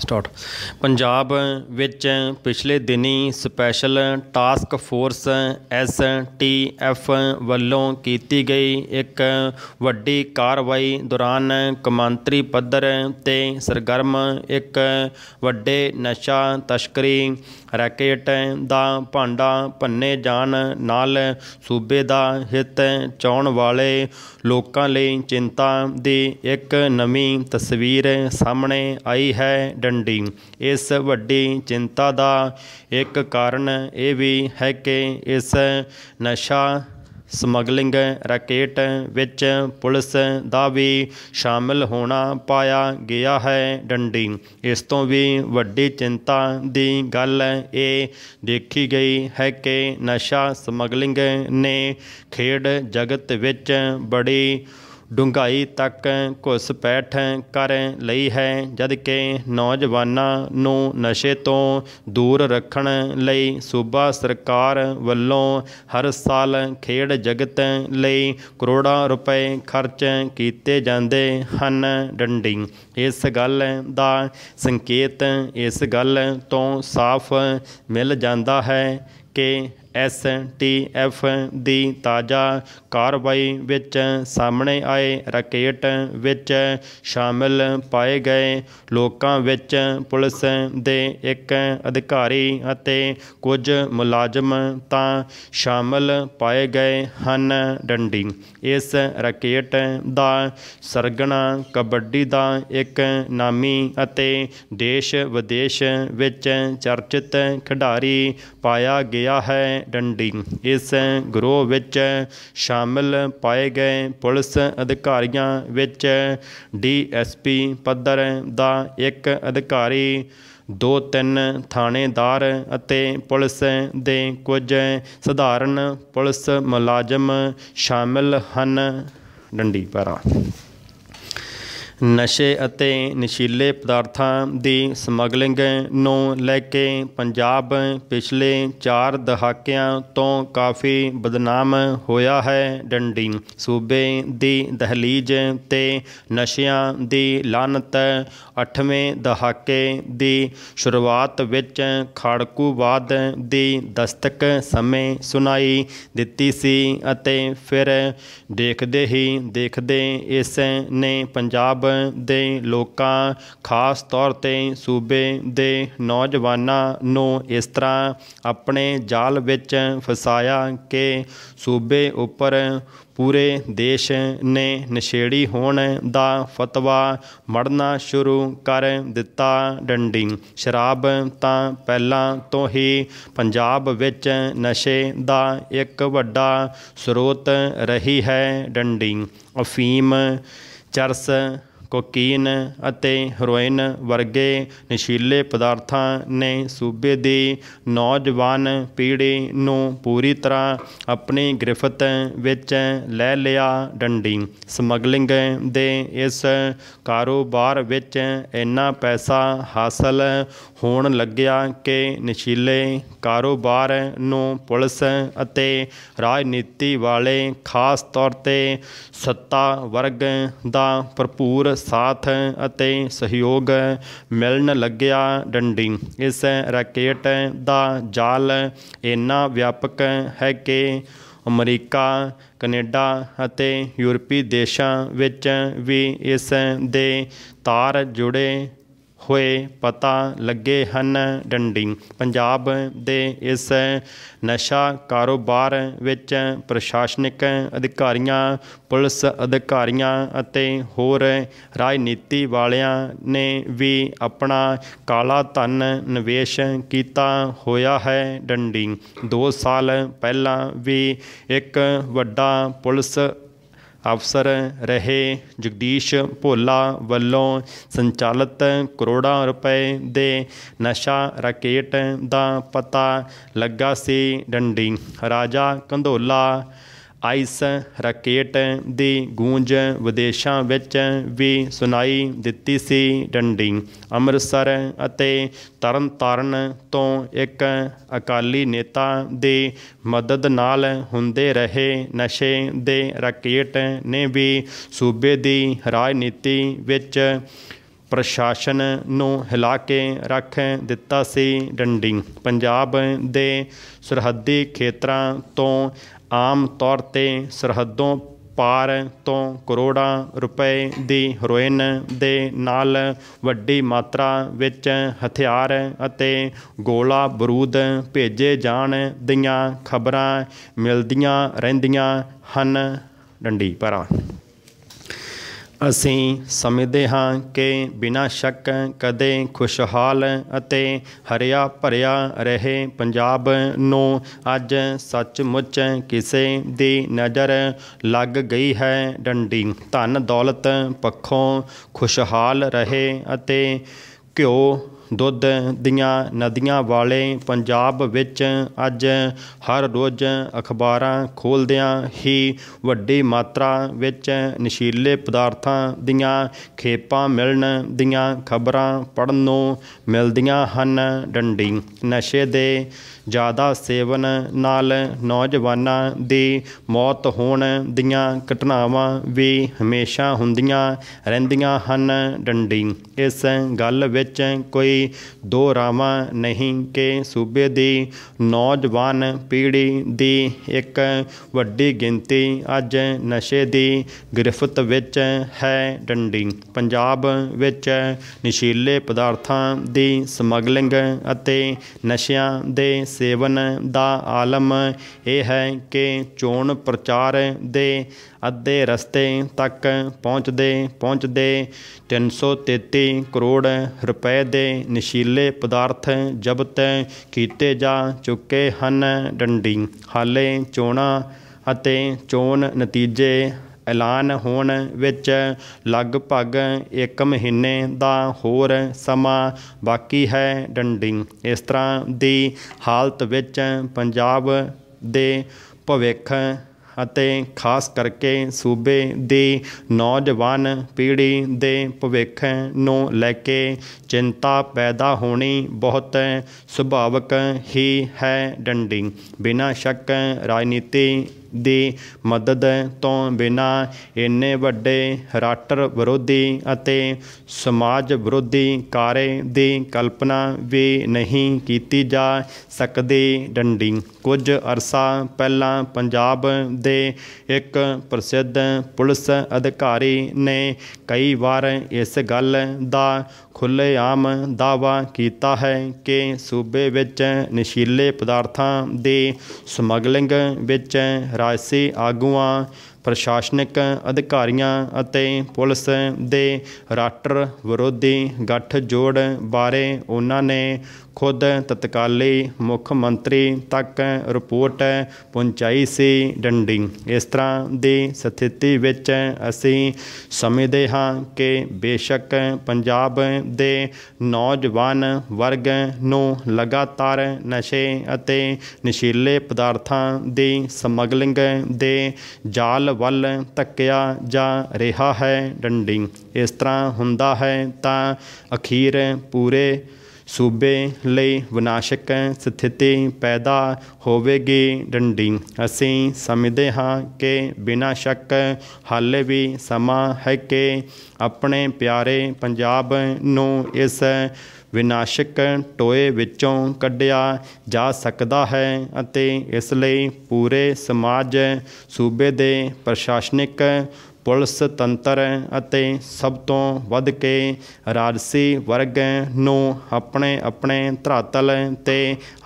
start Punjab ਵਿੱਚ ਪਿਛਲੇ ਦਿਨੀ special task force S T F ਵੱਲੋਂ ਕੀਤੀ ਗਈ ਇੱਕ ਵੱਡੀ ਕਾਰਵਾਈ ਦੌਰਾਨ ਕਮਾਂਤਰੀ ਪੱਧਰ ਤੇ ਸਰਗਰਮ ਇੱਕ ਵੱਡੇ ਨਸ਼ਾ ਤਸਕਰੀ ਰੈਕੇਟ ਦਾ ਭਾਂਡਾ ਭੰਨੇ ਜਾਣ ਨਾਲ ਸੂਬੇ ਦਾ ਹਿੱਤ ਚਾਉਣ ਵਾਲੇ ਲੋਕਾਂ ਲਈ ਚਿੰਤਾ ਦੀ ਇੱਕ ਨਵੀਂ ਤਸਵੀਰ ਸਾਹਮਣੇ ਆਈ ਹੈ ਡੰਡੀ ਇਸ ਵੱਡੀ ਚਿੰਤਾ ਦਾ ਇੱਕ ਕਾਰਨ ਇਹ ਵੀ ਹੈ ਕਿ ਇਸ ਨਸ਼ਾ ਸਮਗਲਿੰਗ ਰਕੇਟ ਵਿੱਚ ਪੁਲਿਸ ਦਾ ਵੀ ਸ਼ਾਮਿਲ ਹੋਣਾ ਪਾਇਆ ਗਿਆ ਹੈ ਡੰਡੀ ਇਸ ਤੋਂ ਵੀ ਵੱਡੀ ਚਿੰਤਾ ਦੀ ਗੱਲ ਇਹ ਦੇਖੀ ਗਈ ਹੈ ਕਿ ਨਸ਼ਾ ਸਮਗਲਿੰਗ ਨੇ ਖੇਡ ਜਗਤ ਵਿੱਚ ਬੜੀ ਡੁੰਗਾਈ ਤੱਕ ਘੁਸ ਪੈਠ ਕਰ ਲਈ ਹੈ ਜਦ ਕਿ ਨੌਜਵਾਨਾਂ ਨੂੰ ਨਸ਼ੇ ਤੋਂ ਦੂਰ ਰੱਖਣ ਲਈ ਸੂਬਾ ਸਰਕਾਰ ਵੱਲੋਂ ਹਰ ਸਾਲ ਖੇਡ ਜਗਤ ਲਈ ਕਰੋੜਾਂ ਰੁਪਏ ਖਰਚ ਕੀਤੇ ਜਾਂਦੇ ਹਨ ਡੰਡੀ ਇਸ ਗੱਲ ਦਾ ਸੰਕੇਤ ਇਸ ਗੱਲ ਤੋਂ ਸਾਫ਼ ਮਿਲ ਜਾਂਦਾ ਹੈ ਕਿ ਐਸ ਟੀ ਐਫ ਦੀ ਤਾਜ਼ਾ ਕਾਰਵਾਈ ਵਿੱਚ ਸਾਹਮਣੇ ਆਏ ਰਕੇਟ ਵਿੱਚ ਸ਼ਾਮਲ ਪਾਏ ਗਏ ਲੋਕਾਂ ਵਿੱਚ ਪੁਲਿਸ ਦੇ ਇੱਕ ਅਧਿਕਾਰੀ ਅਤੇ ਕੁਝ ਮੁਲਾਜ਼ਮ ਤਾਂ ਸ਼ਾਮਲ ਪਾਏ ਗਏ ਹਨ ਡੰਡੀ ਇਸ ਰਕੇਟ ਦਾ ਸਰਗਣਾ ਕਬੱਡੀ ਦਾ ਇੱਕ ਨਾਮੀ ਅਤੇ ਦੇਸ਼ ਵਿਦੇਸ਼ ਵਿੱਚ ਚਰਚਿਤ ਖਿਡਾਰੀ ਪਾਇਆ ਗਿਆ ਹੈ ਡੰਡੀ ਇਸ ਗਰੋਹ ਵਿੱਚ ਸ਼ਾਮਲ ਪਾਏ ਗਏ ਪੁਲਿਸ ਅਧਿਕਾਰੀਆਂ ਵਿੱਚ ਡੀਐਸਪੀ ਪੱਧਰ ਦਾ ਇੱਕ ਅਧਿਕਾਰੀ ਦੋ ਤਿੰਨ ਥਾਣੇਦਾਰ ਅਤੇ ਪੁਲਿਸ ਦੇ ਕੁਝ ਸਧਾਰਨ ਪੁਲਿਸ ਮੁਲਾਜ਼ਮ ਸ਼ਾਮਲ ਹਨ ਡੰਡੀ ਪਰਾਂ ਨਸ਼ੇ ਅਤੇ ਨਸ਼ੀਲੇ ਪਦਾਰਥਾਂ ਦੀ ਸਮਗਲਿੰਗ ਨੂੰ ਲੈ ਕੇ ਪੰਜਾਬ ਪਿਛਲੇ 4 ਦਹਾਕਿਆਂ ਤੋਂ ਕਾਫੀ ਬਦਨਾਮ ਹੋਇਆ ਹੈ ਡੰਡੀ ਸੂਬੇ ਦੀ ਦਹਲੀਜ਼ ਤੇ ਨਸ਼ਿਆਂ ਦੀ ਲਾਨਤ 8ਵੇਂ ਦਹਾਕੇ ਦੀ ਸ਼ੁਰੂਆਤ ਵਿੱਚ ਖੜਕੂਵਾਦ ਦੀ ਦਸਤਕ ਸਮੇਂ ਸੁਣਾਈ ਦਿੱਤੀ ਸੀ ਅਤੇ ਫਿਰ ਦੇਖਦੇ ਹੀ ਦੇਖਦੇ ਇਸ ਨੇ ਪੰਜਾਬ ਦੇ ਲੋਕਾਂ ਖਾਸ ਤੌਰ ਤੇ ਸੂਬੇ ਦੇ ਨੌਜਵਾਨਾਂ ਨੂੰ ਇਸ ਤਰ੍ਹਾਂ ਆਪਣੇ ਜਾਲ ਵਿੱਚ ਫਸਾਇਆ ਕਿ ਸੂਬੇ ਉੱਪਰ ਪੂਰੇ ਦੇਸ਼ ਨੇ ਨਸ਼ੇੜੀ ਹੋਣ ਦਾ ਫਤਵਾ ਮੜਨਾ ਸ਼ੁਰੂ ਕਰ ਦਿੱਤਾ ਡੰਡੀ ਸ਼ਰਾਬ ਤਾਂ ਪਹਿਲਾਂ ਤੋਂ ਹੀ ਪੰਜਾਬ ਵਿੱਚ ਨਸ਼ੇ ਦਾ ਇੱਕ ਵੱਡਾ ਸਰੋਤ ਰਹੀ ਹੈ ਡੰਡੀ ਅਫੀਮ ਚਰਸ ਕੋਕੀਨ ਅਤੇ ਹੈਰੋਇਨ ਵਰਗੇ ਨਸ਼ੀਲੇ ਪਦਾਰਥਾਂ ਨੇ ਸੂਬੇ ਦੀ ਨੌਜਵਾਨ ਪੀੜ੍ਹੀ ਨੂੰ ਪੂਰੀ ਤਰ੍ਹਾਂ ਆਪਣੀ ਗ੍ਰਿਫਤ ਵਿੱਚ ਲੈ ਲਿਆ ਡੰਡੀ ਸਮਗਲਿੰਗ ਦੇ ਇਸ ਕਾਰੋਬਾਰ ਵਿੱਚ ਇੰਨਾ ਪੈਸਾ ਹਾਸਲ ਹੋਣ ਲੱਗਿਆ ਕਿ ਨਸ਼ੀਲੇ ਕਾਰੋਬਾਰ ਨੂੰ ਪੁਲਿਸ ਅਤੇ ਰਾਜਨੀਤੀ ਵਾਲੇ ਖਾਸ ਤੌਰ ਤੇ ਸੱਤਾ ਵਰਗ ਦਾ ਭਰਪੂਰ ਸਾਥ ਅਤੇ ਸਹਿਯੋਗ ਮਿਲਣ ਲੱਗਿਆ ਡੰਡੀ ਇਸ ਰੈਕੇਟ ਦਾ ਜਾਲ ਇੰਨਾ ਵਿਆਪਕ ਹੈ ਕਿ ਅਮਰੀਕਾ ਕੈਨੇਡਾ ਅਤੇ ਯੂਰਪੀ ਦੇਸ਼ਾਂ ਵਿੱਚ ਵੀ ਇਸ ਦੇ ਤਾਰ ਜੁੜੇ ਹੋਏ ਪਤਾ ਲੱਗੇ ਹਨ ਡੰਡੀ ਪੰਜਾਬ ਦੇ ਇਸ ਨਸ਼ਾ ਕਾਰੋਬਾਰ ਵਿੱਚ ਪ੍ਰਸ਼ਾਸਨਿਕ ਅਧਿਕਾਰੀਆਂ ਪੁਲਿਸ ਅਧਿਕਾਰੀਆਂ ਅਤੇ ਹੋਰ ਰਾਜਨੀਤੀ ਵਾਲਿਆਂ ਨੇ ਵੀ ਆਪਣਾ ਕਾਲਾ ਧਨ ਨਿਵੇਸ਼ ਕੀਤਾ ਹੋਇਆ ਹੈ ਡੰਡੀ 2 ਸਾਲ ਪਹਿਲਾਂ ਵੀ ਇੱਕ ਵੱਡਾ ਪੁਲਿਸ ਅਫਸਰ ਰਹੇ ਜਗਦੀਸ਼ ਭੋਲਾ ਵੱਲੋਂ ਸੰਚਾਲਿਤ ਕਰੋੜਾਂ ਰੁਪਏ ਦੇ ਨਸ਼ਾ ਰਕੇਟ ਦਾ ਪਤਾ ਲੱਗਾ ਸੀ ਡੰਡੀ ਰਾਜਾ ਕੰਧੋਲਾ ਆਈਸ ਰਕੇਟ ਦੀ ਗੂੰਜ ਵਿਦੇਸ਼ਾਂ ਵਿੱਚ ਵੀ ਸੁਣਾਈ ਦਿੱਤੀ ਸੀ ਡੰਡੀ ਅੰਮ੍ਰਿਤਸਰ ਅਤੇ ਤਰਨਤਾਰਨ ਤੋਂ ਇੱਕ ਅਕਾਲੀ ਨੇਤਾ ਦੀ ਮਦਦ ਨਾਲ ਹੁੰਦੇ ਰਹੇ ਨਸ਼ੇ ਦੇ ਰਕੇਟ ਨੇ ਵੀ ਸੂਬੇ ਦੀ ਰਾਜਨੀਤੀ ਵਿੱਚ ਪ੍ਰਸ਼ਾਸਨ ਨੂੰ ਹਿਲਾ ਕੇ ਰੱਖ ਦਿੱਤਾ ਸੀ ਡੰਡੀ ਪੰਜਾਬ ਦੇ ਸਰਹੱਦੀ ਖੇਤਰਾਂ ਤੋਂ ਆਮ ਤੌਰ ਤੇ ਸਰਹੱਦੋਂ ਪਾਰ ਤੋਂ ਕਰੋੜਾਂ ਰੁਪਏ ਦੀ ਹੈਰੋਇਨ ਦੇ ਨਾਲ ਵੱਡੀ ਮਾਤਰਾ ਵਿੱਚ ਹਥਿਆਰ ਅਤੇ ਗੋਲਾ ਬਰੂਦ ਭੇਜੇ ਜਾਣ ਦੀਆਂ ਖਬਰਾਂ ਮਿਲਦੀਆਂ ਰਹਿੰਦੀਆਂ ਹਨ ਡੰਡੀ ਪਰਾਂ ਅਸੀਂ ਸਮਝਦੇ ਹਾਂ ਕਿ ਬਿਨਾਂ ਸ਼ੱਕ ਕਦੇ ਖੁਸ਼ਹਾਲ ਅਤੇ ਹਰਿਆ ਭਰਿਆ ਰਹੇ ਪੰਜਾਬ ਨੂੰ ਅੱਜ ਸੱਚਮੁੱਚ ਕਿਸੇ ਦੀ ਨਜ਼ਰ ਲੱਗ ਗਈ ਹੈ ਡੰਡੀ ਧਨ ਦੌਲਤ ਪੱਖੋਂ ਖੁਸ਼ਹਾਲ ਰਹੇ ਅਤੇ ਕਿਉ ਦੁੱਧ ਦੀਆਂ ਨਦੀਆਂ ਵਾਲੇ ਪੰਜਾਬ ਵਿੱਚ ਅੱਜ ਹਰ ਰੋਜ਼ ਅਖਬਾਰਾਂ ਖੋਲਦਿਆਂ ਹੀ ਵੱਡੀ ਮਾਤਰਾ ਵਿੱਚ ਨਸ਼ੀਲੇ ਪਦਾਰਥਾਂ ਦੀਆਂ ਖੇਪਾਂ ਮਿਲਣ ਦੀਆਂ ਖਬਰਾਂ ਪੜਨ ਨੂੰ ਮਿਲਦੀਆਂ ਹਨ ਡੰਡੀ ਨਸ਼ੇ ਦੇ ਜ਼ਿਆਦਾ ਸੇਵਨ ਨਾਲ ਨੌਜਵਾਨਾਂ ਦੀ ਮੌਤ ਹੋਣ ਦੀਆਂ ਘਟਨਾਵਾਂ ਵੀ ਹਮੇਸ਼ਾ ਹੁੰਦੀਆਂ ਰਹਿੰਦੀਆਂ ਹਨ ਡੰਡੀ ਇਸ ਗੱਲ ਵਿੱਚ ਕੋਈ ਦੀ ਦੋ ਰਾਵਾਂ ਨਹੀਂ ਕਿ ਸੂਬੇ ਦੀ ਨੌਜਵਾਨ ਪੀੜ੍ਹੀ ਦੀ ਇੱਕ ਵੱਡੀ ਗਿਣਤੀ ਅੱਜ ਨਸ਼ੇ ਦੀ ਗ੍ਰਿਫਤ ਵਿੱਚ ਹੈ ਡੰਡੀ ਪੰਜਾਬ ਵਿੱਚ ਨਸ਼ੀਲੇ ਪਦਾਰਥਾਂ ਦੀ ਸਮਗਲਿੰਗ ਅਤੇ ਨਸ਼ਿਆਂ ਦੇ ਸੇਵਨ ਦਾ ਆਲਮ ਇਹ ਹੈ ਕਿ ਚੋਣ ਪ੍ਰਚਾਰ ਦੇ ਅੱਧੇ ਰਸਤੇ ਤੱਕ ਪਹੁੰਚਦੇ ਪਹੁੰਚਦੇ 333 ਕਰੋੜ ਰੁਪਏ ਦੇ ਨਸ਼ੀਲੇ ਪਦਾਰਥ ਜ਼ਬਤ ਕੀਤੇ ਜਾ ਚੁੱਕੇ ਹਨ ਡੰਡੀ ਹਾਲੇ ਚੋਣਾ ਅਤੇ ਚੋਣ ਨਤੀਜੇ ਐਲਾਨ ਹੋਣ ਵਿੱਚ ਲਗਭਗ 1 ਮਹੀਨੇ ਦਾ ਹੋਰ ਸਮਾਂ ਬਾਕੀ ਹੈ ਡੰਡੀ ਇਸ ਤਰ੍ਹਾਂ ਦੀ ਹਾਲਤ ਵਿੱਚ ਪੰਜਾਬ ਦੇ ਭਵਿੱਖ ਅਤੇ ਖਾਸ ਕਰਕੇ ਸੂਬੇ ਦੀ ਨੌਜਵਾਨ ਪੀੜ੍ਹੀ ਦੇ ਭਵਿੱਖ ਨੂੰ ਲੈ ਕੇ ਚਿੰਤਾ ਪੈਦਾ ਹੋਣੀ ਬਹੁਤ ਸੁਭਾਵਕ ਹੀ ਹੈ ਡੰਡੀ ਬਿਨਾਂ ਸ਼ੱਕ ਰਾਜਨੀਤੀ ਦੀ ਮਦਦ ਤੋਂ ਬਿਨਾ ਇੰਨੇ ਵੱਡੇ ਰਾਟਰ ਵਿਰੋਧੀ ਅਤੇ ਸਮਾਜ ਵਿਰੋਧੀ ਕਾਰੇ ਦੀ ਕਲਪਨਾ ਵੀ ਨਹੀਂ ਕੀਤੀ ਜਾ ਸਕਦੀ ਡੰਡੀ ਕੁਝ ਅਰਸਾ ਪਹਿਲਾਂ ਪੰਜਾਬ ਦੇ ਇੱਕ ਪ੍ਰਸਿੱਧ ਪੁਲਿਸ ਅਧਿਕਾਰੀ ਨੇ ਕਈ ਵਾਰ ਇਸ ਗੱਲ ਦਾ ਖੁੱਲ੍ਹੇਆਮ ਦਾਵਾ ਕੀਤਾ ਹੈ ਕਿ ਸੂਬੇ ਵਿੱਚ ਨਸ਼ੀਲੇ ਪਦਾਰਥਾਂ ਦੀ ਸਮਗਲਿੰਗ ਵਿੱਚ ਰਾਜਸੀ ਆਗੂਆਂ ਪ੍ਰਸ਼ਾਸਨਿਕ ਅਧਿਕਾਰੀਆਂ ਅਤੇ ਪੁਲਿਸ ਦੇ ਰਾਟਰ ਵਿਰੋਧੀ ਗੱਠ ਜੋੜ ਬਾਰੇ ਉਹਨਾਂ ਨੇ ਖੁਦ ਤਤਕਾਲੇ ਮੁੱਖ ਮੰਤਰੀ ਤੱਕ ਰਿਪੋਰਟ ਪਹੁੰਚਾਈ ਸੀ ਡੰਡੀ ਇਸ ਤਰ੍ਹਾਂ ਦੀ ਸਥਿਤੀ ਵਿੱਚ ਅਸੀਂ ਸਮਝਦੇ ਹਾਂ ਕਿ ਬੇਸ਼ੱਕ ਪੰਜਾਬ ਦੇ ਨੌਜਵਾਨ ਵਰਗ ਨੂੰ ਲਗਾਤਾਰ ਨਸ਼ੇ ਅਤੇ ਨਸ਼ੀਲੇ ਪਦਾਰਥਾਂ ਦੀ ਸਮਗਲਿੰਗ ਦੇ ਜਾਲ ਵੱਲ ਧੱਕਿਆ ਜਾ ਰਿਹਾ ਹੈ ਡੰਡੀ ਇਸ ਤਰ੍ਹਾਂ ਹੁੰਦਾ ਹੈ ਤਾਂ ਅਖੀਰ ਪੂਰੇ ਸੂਬੇ ਲਈ ਵਿਨਾਸ਼ਕ ਸਥਿਤੀ ਪੈਦਾ ਹੋਵੇਗੀ ਡੰਡੀ ਅਸੀਂ ਸਮਝਦੇ ਹਾਂ ਕਿ ਬਿਨਾਂ ਸ਼ੱਕ ਹਾਲੇ ਵੀ ਸਮਾਂ ਹੈ ਕਿ ਆਪਣੇ ਪਿਆਰੇ ਪੰਜਾਬ ਨੂੰ ਇਸ ਵਿਨਾਸ਼ਕ ਟੋਏ ਵਿੱਚੋਂ ਕੱਢਿਆ ਜਾ ਸਕਦਾ ਹੈ ਅਤੇ ਇਸ ਲਈ ਪੂਰੇ ਸਮਾਜ ਸੂਬੇ ਦੇ ਪ੍ਰਸ਼ਾਸਨਿਕ ਪੁਲਿਸ ਤੰਤਰ ਅਤੇ ਸਭ ਤੋਂ ਵੱਧ ਕੇ ਰਾਜਸੀ ਵਰਗ ਨੂੰ ਆਪਣੇ ਆਪਣੇ ਧਰਾਤਲ ਤੇ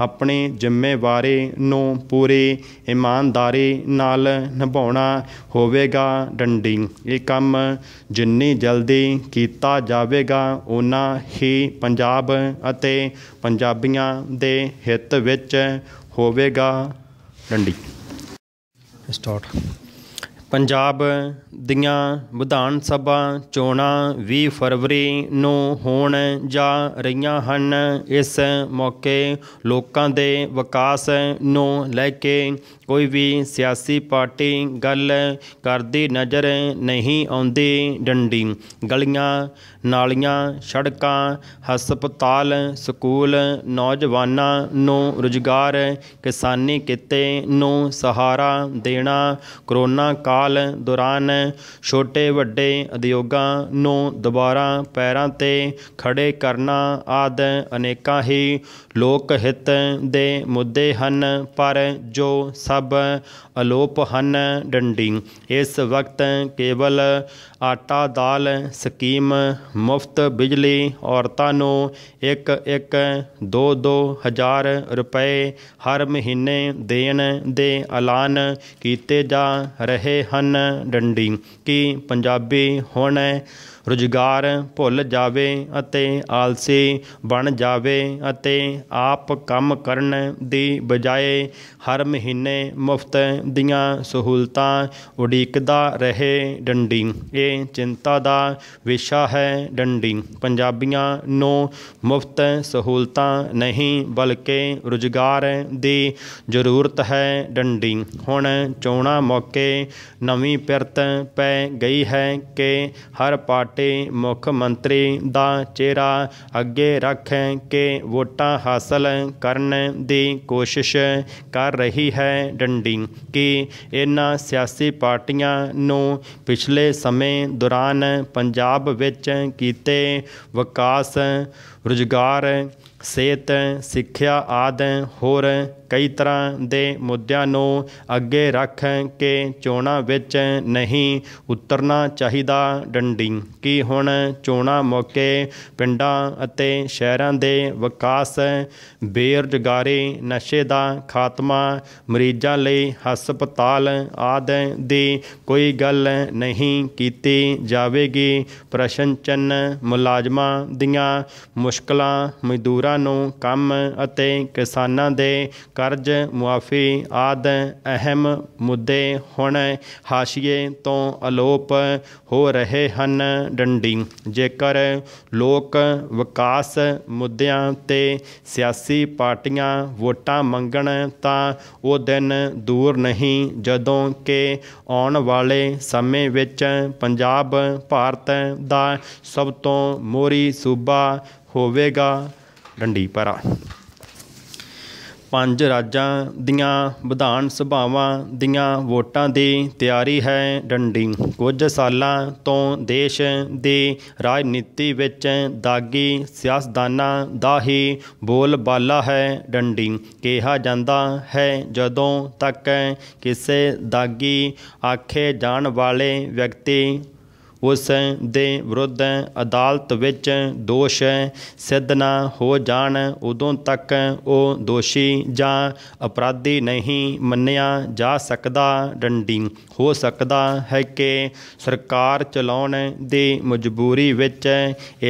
ਆਪਣੀ ਜ਼ਿੰਮੇਵਾਰੀ ਨੂੰ ਪੂਰੀ ਇਮਾਨਦਾਰੀ ਨਾਲ ਨਿਭਾਉਣਾ ਹੋਵੇਗਾ ਡੰਡੀ ਇਹ ਕੰਮ ਜਿੰਨੀ ਜਲਦੀ ਕੀਤਾ ਜਾਵੇਗਾ ਉਨਾ ਹੀ ਪੰਜਾਬ ਅਤੇ ਪੰਜਾਬੀਆਂ ਦੇ ਹਿੱਤ ਵਿੱਚ ਹੋਵੇਗਾ ਡੰਡੀ ਸਟਾਰਟ ਪੰਜਾਬ ਦੀਆਂ ਵਿਧਾਨ ਸਭਾ ਚੋਣਾਂ 20 ਫਰਵਰੀ ਨੂੰ ਹੋਣ ਜਾ ਰਹੀਆਂ ਹਨ ਇਸ ਮੌਕੇ ਲੋਕਾਂ ਦੇ ਵਿਕਾਸ ਨੂੰ ਲੈ ਕੇ ਕੋਈ ਵੀ ਸਿਆਸੀ ਪਾਰਟੀ ਗੱਲ ਕਰਦੀ ਨਜ਼ਰ ਨਹੀਂ ਆਉਂਦੀ ਡੰਡੀ ਗਲੀਆਂ ਨਾਲੀਆਂ ਸੜਕਾਂ ਹਸਪਤਾਲ ਸਕੂਲ ਨੌਜਵਾਨਾਂ ਨੂੰ ਰੁਜ਼ਗਾਰ ਕਿਸਾਨੀ ਕਿਤੇ ਨੂੰ ਸਹਾਰਾ ਦੇਣਾ ਕਰੋਨਾ ਕਾਲ ਦੌਰਾਨ ਛੋਟੇ ਵੱਡੇ ਉਦਯੋਗਾਂ ਨੂੰ ਦੁਬਾਰਾ ਪੈਰਾਂ ਤੇ ਖੜੇ ਕਰਨਾ ਆਦ ਅਨੇਕਾਂ ਹੀ ਲੋਕ ਹਿੱਤ ਦੇ ਮੁੱਦੇ ਹਨ ਪਰ ਜੋ ਸਭ ਸਭ ਅਲੋਪ ਹਨ ਡੰਡੀ ਇਸ ਵਕਤ ਕੇਵਲ ਆਟਾ ਦਾਲ ਸਕੀਮ ਮੁਫਤ ਬਿਜਲੀ ਔਰਤਾਂ ਨੂੰ 1 1 2 2 ਹਜ਼ਾਰ ਰੁਪਏ ਹਰ ਮਹੀਨੇ ਦੇਣ ਦੇ ਐਲਾਨ ਕੀਤੇ ਜਾ ਰਹੇ ਹਨ ਡੰਡੀ ਕੀ ਪੰਜਾਬੀ ਹੁਣ ਰੁਜ਼ਗਾਰ ਭੁੱਲ ਜਾਵੇ ਅਤੇ ਆਲਸੀ ਬਣ ਜਾਵੇ ਅਤੇ ਆਪ ਕੰਮ ਕਰਨ ਦੀ ਬਜਾਏ ਹਰ ਮਹੀਨੇ ਮੁਫਤ ਦੀਆਂ ਸਹੂਲਤਾਂ ਉਡੀਕਦਾ ਰਹੇ ਡੰਡੀ ਇਹ ਚਿੰਤਾ ਦਾ ਵਿਸ਼ਾ ਹੈ ਡੰਡੀ ਪੰਜਾਬੀਆਂ ਨੂੰ ਮੁਫਤ ਸਹੂਲਤਾਂ ਨਹੀਂ ਬਲਕਿ ਰੁਜ਼ਗਾਰ ਦੀ ਜ਼ਰੂਰਤ ਹੈ ਡੰਡੀ ਹੁਣ ਚੋਣਾਂ ਮੌਕੇ ਨਵੀਂ ਪਿਰਤ ਪੈ ਗਈ ਹੈ ਕਿ ਹਰ ਪਾਰਟੀ ਬਾਟੇ ਮੁੱਖ ਮੰਤਰੀ ਦਾ ਚਿਹਰਾ ਅੱਗੇ ਰੱਖ ਕੇ ਵੋਟਾਂ ਹਾਸਲ ਕਰਨ ਦੀ ਕੋਸ਼ਿਸ਼ ਕਰ ਰਹੀ ਹੈ ਡੰਡੀ ਕਿ ਇਹਨਾਂ ਸਿਆਸੀ ਪਾਰਟੀਆਂ ਨੂੰ ਪਿਛਲੇ ਸਮੇਂ ਦੌਰਾਨ ਪੰਜਾਬ ਵਿੱਚ ਕੀਤੇ ਵਿਕਾਸ ਰੁਜ਼ਗਾਰ ਸਿਹਤ ਸਿੱਖਿਆ ਆਦਿ ਹੋਰ ਕਈ ਤਰ੍ਹਾਂ ਦੇ ਮੁੱਦਿਆਂ ਨੂੰ ਅੱਗੇ ਰੱਖ ਕੇ ਚੋਣਾਂ ਵਿੱਚ ਨਹੀਂ ਉਤਰਨਾ ਚਾਹੀਦਾ ਡੰਡੀ ਕੀ ਹੁਣ ਚੋਣਾਂ ਮੌਕੇ ਪਿੰਡਾਂ ਅਤੇ ਸ਼ਹਿਰਾਂ ਦੇ ਵਿਕਾਸ ਬੇਰਜਗਾਰੀ ਨਸ਼ੇ ਦਾ ਖਾਤਮਾ ਮਰੀਜ਼ਾਂ ਲਈ ਹਸਪਤਾਲ ਆਦਿ ਦੀ ਕੋਈ ਗੱਲ ਨਹੀਂ ਕੀਤੀ ਜਾਵੇਗੀ ਪ੍ਰਸ਼ਨ ਚੰਨ ਮੁਲਾਜ਼ਮਾਂ ਦੀਆਂ ਮੁਸ਼ਕਲਾਂ ਮਜ਼ਦੂਰਾਂ ਨੂੰ ਕੰਮ ਅਤੇ ਕਿਸਾਨਾਂ ਦੇ ਕਰਜ਼ ਮੁਆਫੀ ਆਦ ਅਹਿਮ ਮੁੱਦੇ ਹੁਣ ਹਾਸ਼ੀਏ ਤੋਂ ਅਲੋਪ ਹੋ ਰਹੇ ਹਨ ਡੰਡੀ ਜੇਕਰ ਲੋਕ ਵਿਕਾਸ ਮੁੱਦਿਆਂ ਤੇ ਸਿਆਸੀ ਪਾਰਟੀਆਂ ਵੋਟਾਂ ਮੰਗਣ ਤਾਂ ਉਹ ਦਿਨ ਦੂਰ ਨਹੀਂ ਜਦੋਂ ਕਿ ਆਉਣ ਵਾਲੇ ਸਮੇਂ ਵਿੱਚ ਪੰਜਾਬ ਭਾਰਤ ਦਾ ਸਭ ਤੋਂ ਮੋਰੀ ਸੂਬਾ ਹੋਵੇਗਾ ਡੰਡੀ ਪਰਾ ਪੰਜ ਰਾਜਾਂ ਦੀਆਂ ਵਿਧਾਨ ਸਭਾਵਾਂ ਦੀਆਂ ਵੋਟਾਂ ਦੀ ਤਿਆਰੀ ਹੈ ਡੰਡੀ ਕੁਝ ਸਾਲਾਂ ਤੋਂ ਦੇਸ਼ ਦੇ ਰਾਜਨੀਤੀ ਵਿੱਚ ਦਾਗੀ ਸਿਆਸਦਾਨਾਂ ਦਾ ਹੀ ਬੋਲਬਾਲਾ ਹੈ ਡੰਡੀ ਕਿਹਾ ਜਾਂਦਾ ਹੈ ਜਦੋਂ ਤੱਕ ਕਿਸੇ ਦਾਗੀ ਆਖੇ ਜਾਣ ਵਾਲੇ ਵਿਅਕਤੀ ਉਸ ਦੇ ਵਿਰੁੱਧ ਅਦਾਲਤ ਵਿੱਚ ਦੋਸ਼ ਸਿੱਧ ਨਾ ਹੋ ਜਾਣ ਉਦੋਂ ਤੱਕ ਉਹ ਦੋਸ਼ੀ ਜਾਂ ਅਪਰਾਧੀ ਨਹੀਂ ਮੰਨਿਆ ਜਾ ਸਕਦਾ ਡੰਡੀ ਹੋ ਸਕਦਾ ਹੈ ਕਿ ਸਰਕਾਰ ਚਲਾਉਣ ਦੀ ਮਜਬੂਰੀ ਵਿੱਚ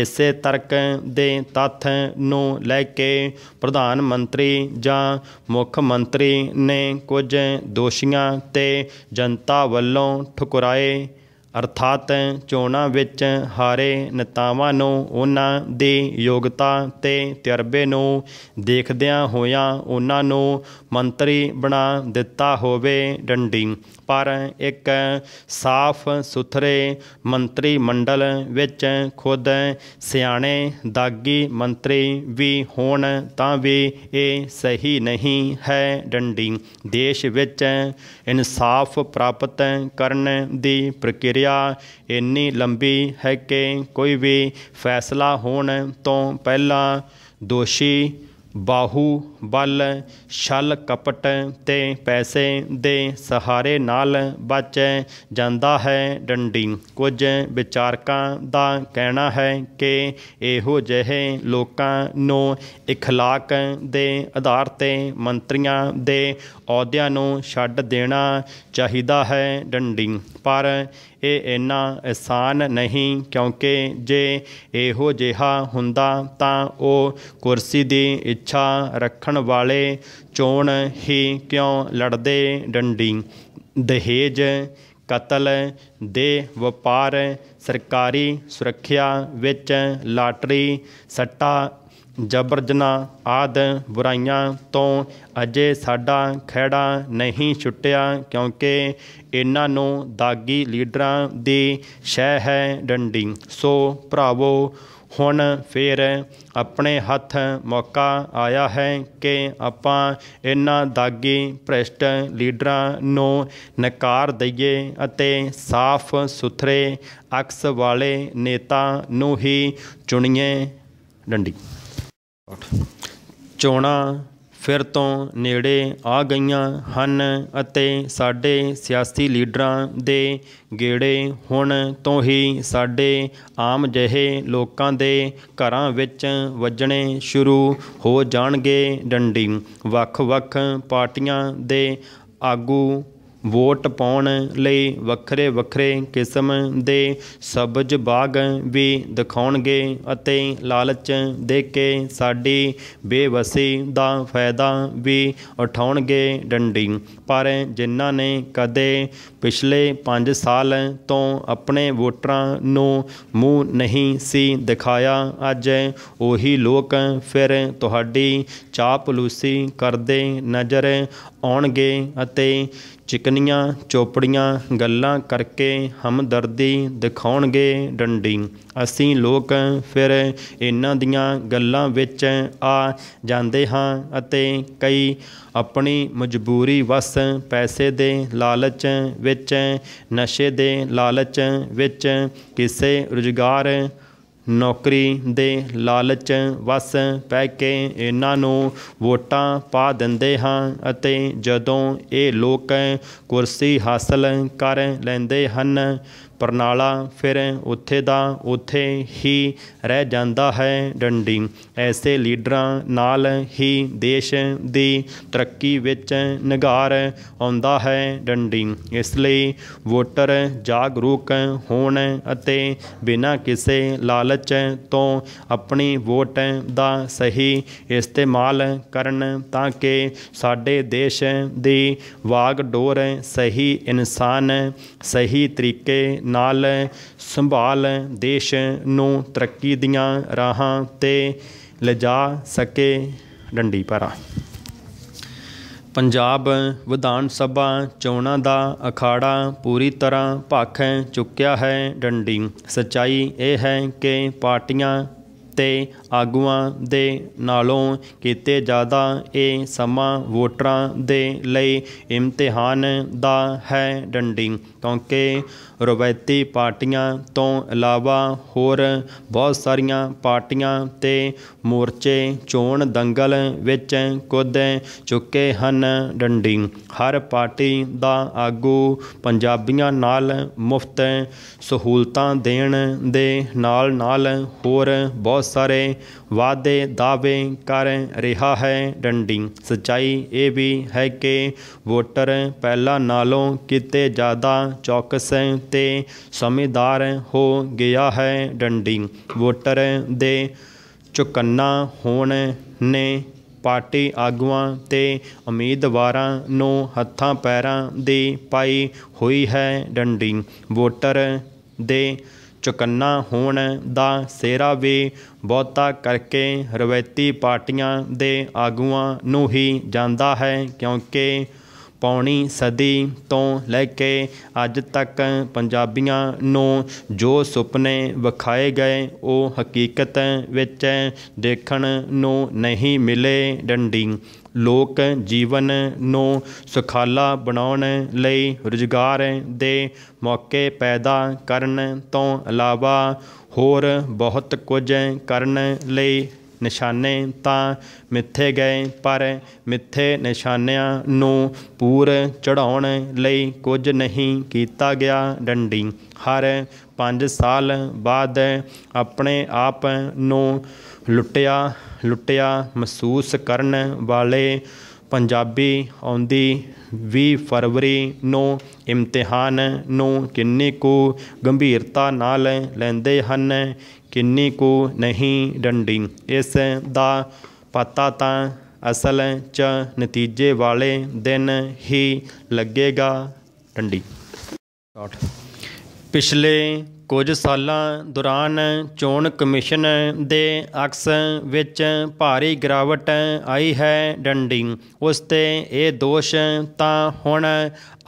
ਇਸੇ ਤਰਕ ਦੇ ਤੱਥ ਨੂੰ ਲੈ ਕੇ ਪ੍ਰਧਾਨ ਮੰਤਰੀ ਜਾਂ ਮੁੱਖ ਮੰਤਰੀ ਨੇ ਕੁਝ ਦੋਸ਼ੀਆਂ ਤੇ ਜਨਤਾ ਵੱਲੋਂ ਠੁਕਰਾਏ ਅਰਥਾਤ ਚੋਣਾਂ ਵਿੱਚ ਹਾਰੇ ਨੇਤਾਵਾਂ ਨੂੰ ਉਹਨਾਂ ਦੀ ਯੋਗਤਾ ਤੇ ਤਜਰਬੇ ਨੂੰ ਦੇਖਦਿਆਂ ਹੋਇਆਂ ਉਹਨਾਂ ਨੂੰ ਮੰਤਰੀ ਬਣਾ ਦਿੱਤਾ ਹੋਵੇ ਡੰਡੀ ਪਰ ਇੱਕ ਸਾਫ਼ ਸੁਥਰੇ ਮੰਤਰੀ ਮੰਡਲ ਵਿੱਚ ਖੁਦ ਸਿਆਣੇ ਦਾਗੀ ਮੰਤਰੀ ਵੀ ਹੋਣ ਤਾਂ ਵੀ ਇਹ ਸਹੀ ਨਹੀਂ ਹੈ ਡੰਡੀ ਦੇਸ਼ ਵਿੱਚ ਇਨਸਾਫ ਪ੍ਰਾਪਤ ਕਰਨ ਦੀ ਪ੍ਰਕਿਰਿਆ ਇੰਨੀ ਲੰਬੀ ਹੈ ਕਿ ਕੋਈ ਵੀ ਫੈਸਲਾ ਹੋਣ ਤੋਂ ਪਹਿਲਾਂ ਦੋਸ਼ੀ ਬਾਹੂ ਬਲ ਛਲ ਕਪਟ ਤੇ ਪੈਸੇ ਦੇ ਸਹਾਰੇ ਨਾਲ ਬਚ ਜਾਂਦਾ ਹੈ ਡੰਡੀ ਕੁਝ ਵਿਚਾਰਕਾਂ ਦਾ ਕਹਿਣਾ ਹੈ ਕਿ ਇਹੋ ਜਿਹੇ ਲੋਕਾਂ ਨੂੰ اخلاق ਦੇ ਆਧਾਰ ਤੇ ਮੰਤਰੀਆਂ ਦੇ ਅਹੁਦਿਆਂ ਨੂੰ ਛੱਡ ਦੇਣਾ ਚਾਹੀਦਾ ਹੈ ਡੰਡੀ ਪਰ ਇਹ ਇੰਨਾ ਆਸਾਨ ਨਹੀਂ ਕਿਉਂਕਿ ਜੇ ਇਹੋ ਜਿਹਾ ਹੁੰਦਾ ਤਾਂ ਉਹ ਕੁਰਸੀ ਦੀ ਇੱਛਾ ਰੱਖਣ ਵਾਲੇ ਚੋਣ ਹੀ ਕਿਉਂ ਲੜਦੇ ਡੰਡੀ ਦਹੇਜ ਕਤਲ ਦੇ ਵਪਾਰ ਸਰਕਾਰੀ ਸੁਰੱਖਿਆ ਵਿੱਚ ਲਾਟਰੀ ਸੱਟਾ ਜਬਰ ਆਦ ਬੁਰਾਈਆਂ ਤੋਂ ਅਜੇ ਸਾਡਾ ਖਹਿੜਾ ਨਹੀਂ ਛੁੱਟਿਆ ਕਿਉਂਕਿ ਇਹਨਾਂ ਨੂੰ ਦਾਗੀ ਲੀਡਰਾਂ ਦੀ ਸ਼ਹਿ ਹੈ ਡੰਡੀ ਸੋ ਭਰਾਵੋ ਹੁਣ ਫੇਰ ਆਪਣੇ ਹੱਥ ਮੌਕਾ ਆਇਆ ਹੈ ਕਿ ਆਪਾਂ ਇਹਨਾਂ ਦਾਗੀ ਭ੍ਰਿਸ਼ਟ ਲੀਡਰਾਂ ਨੂੰ ਨਕਾਰ ਦਈਏ ਅਤੇ ਸਾਫ਼ ਸੁਥਰੇ ਅਕਸ ਵਾਲੇ ਨੇਤਾ ਨੂੰ ਹੀ ਚੁਣੀਏ ਡੰਡੀ ਚੋਣਾਂ ਫਿਰ ਤੋਂ ਨੇੜੇ ਆ ਗਈਆਂ ਹਨ ਅਤੇ ਸਾਡੇ ਸਿਆਸੀ ਲੀਡਰਾਂ ਦੇ ਗੇੜੇ ਹੁਣ ਤੋਂ ਹੀ ਸਾਡੇ ਆਮ ਜਿਹੇ ਲੋਕਾਂ ਦੇ ਘਰਾਂ ਵਿੱਚ ਵੱਜਣੇ ਸ਼ੁਰੂ ਹੋ ਜਾਣਗੇ ਡੰਡੀ ਵੱਖ-ਵੱਖ ਪਾਰਟੀਆਂ ਦੇ ਆਗੂ ਵੋਟ ਪਾਉਣ ਲਈ ਵੱਖਰੇ ਵੱਖਰੇ ਕਿਸਮ ਦੇ ਸਬਜ ਬਾਗ ਵੀ ਦਿਖਾਉਣਗੇ ਅਤੇ ਲਾਲਚ ਦੇ ਕੇ ਸਾਡੀ ਬੇਵਸੀ ਦਾ ਫਾਇਦਾ ਵੀ ਉਠਾਉਣਗੇ ਡੰਡੀ ਪਰ ਜਿਨ੍ਹਾਂ ਨੇ ਕਦੇ ਪਿਛਲੇ 5 ਸਾਲ ਤੋਂ ਆਪਣੇ ਵੋਟਰਾਂ ਨੂੰ ਮੂੰਹ ਨਹੀਂ ਸੀ ਦਿਖਾਇਆ ਅੱਜ ਉਹੀ ਲੋਕ ਫਿਰ ਤੁਹਾਡੀ ਚਾਪਲੂਸੀ ਕਰਦੇ ਨਜ਼ਰ ਆਉਣਗੇ ਅਤੇ ਚਿਕਨੀਆਂ ਚੋਪੜੀਆਂ ਗੱਲਾਂ ਕਰਕੇ ਹਮਦਰਦੀ ਦਿਖਾਉਣਗੇ ਡੰਡੀ ਅਸੀਂ ਲੋਕ ਫਿਰ ਇਹਨਾਂ ਦੀਆਂ ਗੱਲਾਂ ਵਿੱਚ ਆ ਜਾਂਦੇ ਹਾਂ ਅਤੇ ਕਈ ਆਪਣੀ ਮਜਬੂਰੀ ਵਸ ਪੈਸੇ ਦੇ ਲਾਲਚ ਵਿੱਚ ਨਸ਼ੇ ਦੇ ਲਾਲਚ ਵਿੱਚ ਕਿਸੇ ਰੁਜ਼ਗਾਰ ਨੌਕਰੀ ਦੇ ਲਾਲਚ ਵਸ ਪੈ ਕੇ ਇਹਨਾਂ ਨੂੰ ਵੋਟਾਂ ਪਾ ਦਿੰਦੇ ਹਾਂ ਅਤੇ ਜਦੋਂ ਇਹ ਲੋਕ ਕੁਰਸੀ ਹਾਸਲ ਕਰ ਲੈਂਦੇ ਹਨ ਪਰਨਾਲਾ ਫਿਰ ਉੱਥੇ ਦਾ ਉੱਥੇ ਹੀ ਰਹਿ ਜਾਂਦਾ ਹੈ ਡੰਡੀ ਐਸੇ ਲੀਡਰਾਂ ਨਾਲ ਹੀ ਦੇਸ਼ ਦੀ ਤਰੱਕੀ ਵਿੱਚ ਨਿਗਾਰ ਆਉਂਦਾ ਹੈ ਡੰਡੀ ਇਸ ਲਈ ਵੋਟਰ ਜਾਗਰੂਕ ਹੋਣ ਅਤੇ ਬਿਨਾਂ ਕਿਸੇ ਲਾਲਚ ਤੋਂ ਆਪਣੀ ਵੋਟ ਦਾ ਸਹੀ ਇਸਤੇਮਾਲ ਕਰਨ ਤਾਂ ਕਿ ਸਾਡੇ ਦੇਸ਼ ਦੀ ਵਾਗ ਡੋਰ ਸਹੀ ਇਨਸਾਨ ਸਹੀ ਤਰੀਕੇ ਨਾਲ ਸੰਭਾਲ ਦੇਸ਼ ਨੂੰ ਤਰੱਕੀ ਦੀਆਂ ਰਾਹਾਂ ਤੇ ਲਿਜਾ ਸਕੇ ਡੰਡੀ ਪਰਾ ਪੰਜਾਬ ਵਿਧਾਨ ਸਭਾ ਚੋਣਾਂ ਦਾ ਅਖਾੜਾ ਪੂਰੀ ਤਰ੍ਹਾਂ ਭਖ ਚੁੱਕਿਆ ਹੈ ਡੰਡੀ ਸਚਾਈ ਇਹ ਹੈ ਕਿ ਪਾਰਟੀਆਂ ਤੇ ਆਗੂਆਂ ਦੇ ਨਾਲੋਂ ਕਿਤੇ ਜ਼ਿਆਦਾ ਇਹ ਸਮਾਂ ਵੋਟਰਾਂ ਦੇ ਲਈ ਇਮਤਿਹਾਨ ਦਾ ਹੈ ਡੰਡੀ ਕਿਉਂਕਿ ਰਵਾਇਤੀ ਪਾਰਟੀਆਂ ਤੋਂ ਇਲਾਵਾ ਹੋਰ ਬਹੁਤ ਸਾਰੀਆਂ ਪਾਰਟੀਆਂ ਤੇ ਮੋਰਚੇ ਚੋਣ ਦੰਗਲ ਵਿੱਚ ਕੁੱਦ ਚੁੱਕੇ ਹਨ ਡੰਡੀ ਹਰ ਪਾਰਟੀ ਦਾ ਆਗੂ ਪੰਜਾਬੀਆਂ ਨਾਲ ਮੁਫਤ ਸਹੂਲਤਾਂ ਦੇਣ ਦੇ ਨਾਲ ਨਾਲ ਹੋਰ ਬਹੁਤ ਸਾਰੇ ਵਾਦੇ ਦਾਵੇ ਕਰ ਰਿਹਾ ਹੈ ਡੰਡੀ ਸਚਾਈ ਇਹ ਵੀ ਹੈ ਕਿ ਵੋਟਰ ਪਹਿਲਾਂ ਨਾਲੋਂ ਕਿਤੇ ਜ਼ਿਆਦਾ ਚੌਕਸ ਤੇ ਸਮਝਦਾਰ ਹੋ ਗਿਆ ਹੈ ਡੰਡੀ ਵੋਟਰ ਦੇ ਚੁਕੰਨਾ ਹੋਣ ਨੇ ਪਾਰਟੀ ਆਗੂਆਂ ਤੇ ਉਮੀਦਵਾਰਾਂ ਨੂੰ ਹੱਥਾਂ ਪੈਰਾਂ ਦੀ ਪਾਈ ਹੋਈ ਹੈ ਡੰਡੀ ਵੋਟਰ ਦੇ ਚਕੰਨਾ ਹੋਣ ਦਾ ਸੇਰਾ ਵੀ ਬਹੁਤਾ ਕਰਕੇ ਰਵਾਇਤੀ ਪਾਰਟੀਆਂ ਦੇ ਆਗੂਆਂ ਨੂੰ ਹੀ ਜਾਂਦਾ ਹੈ ਕਿਉਂਕਿ ਪੌਣੀ ਸਦੀ ਤੋਂ ਲੈ ਕੇ ਅੱਜ ਤੱਕ ਪੰਜਾਬੀਆਂ ਨੂੰ ਜੋ ਸੁਪਨੇ ਵਿਖਾਏ ਗਏ ਉਹ ਹਕੀਕਤ ਵਿੱਚ ਦੇਖਣ ਨੂੰ ਨਹੀਂ ਮਿਲੇ ਡੰਡੀ ਲੋਕ ਜੀਵਨ ਨੂੰ ਸੁਖਾਲਾ ਬਣਾਉਣ ਲਈ ਰੁਜ਼ਗਾਰ ਦੇ ਮੌਕੇ ਪੈਦਾ ਕਰਨ ਤੋਂ ਇਲਾਵਾ ਹੋਰ ਬਹੁਤ ਕੁਝ ਕਰਨ ਲਈ ਨਿਸ਼ਾਨੇ ਤਾਂ ਮਿੱਥੇ ਗਏ ਪਰ ਮਿੱਥੇ ਨਿਸ਼ਾਨਿਆਂ ਨੂੰ ਪੂਰ ਚੜਾਉਣ ਲਈ ਕੁਝ ਨਹੀਂ ਕੀਤਾ ਗਿਆ ਡੰਡੀ ਹਰ 5 ਸਾਲ ਬਾਅਦ ਆਪਣੇ ਆਪ ਨੂੰ ਲੁੱਟਿਆ ਲੁੱਟਿਆ ਮਹਿਸੂਸ ਕਰਨ ਵਾਲੇ ਪੰਜਾਬੀ ਆਉਂਦੀ 20 ਫਰਵਰੀ ਨੂੰ ਇਮਤਿਹਾਨ ਨੂੰ ਕਿੰਨੇ ਕੋ ਗੰਭੀਰਤਾ ਨਾਲ ਲੈਂਦੇ ਹਨ किन्नी को नहीं डंडी इस दा पता तो असल च नतीजे वाले दिन ही लगेगा डंडी पिछले ਕੁਝ ਸਾਲਾਂ ਦੌਰਾਨ ਚੋਣ ਕਮਿਸ਼ਨ ਦੇ ਅਕਸ ਵਿੱਚ ਭਾਰੀ ਗਿਰਾਵਟ ਆਈ ਹੈ ਡੰਡੀ ਉਸ ਤੇ ਇਹ ਦੋਸ਼ ਤਾਂ ਹੁਣ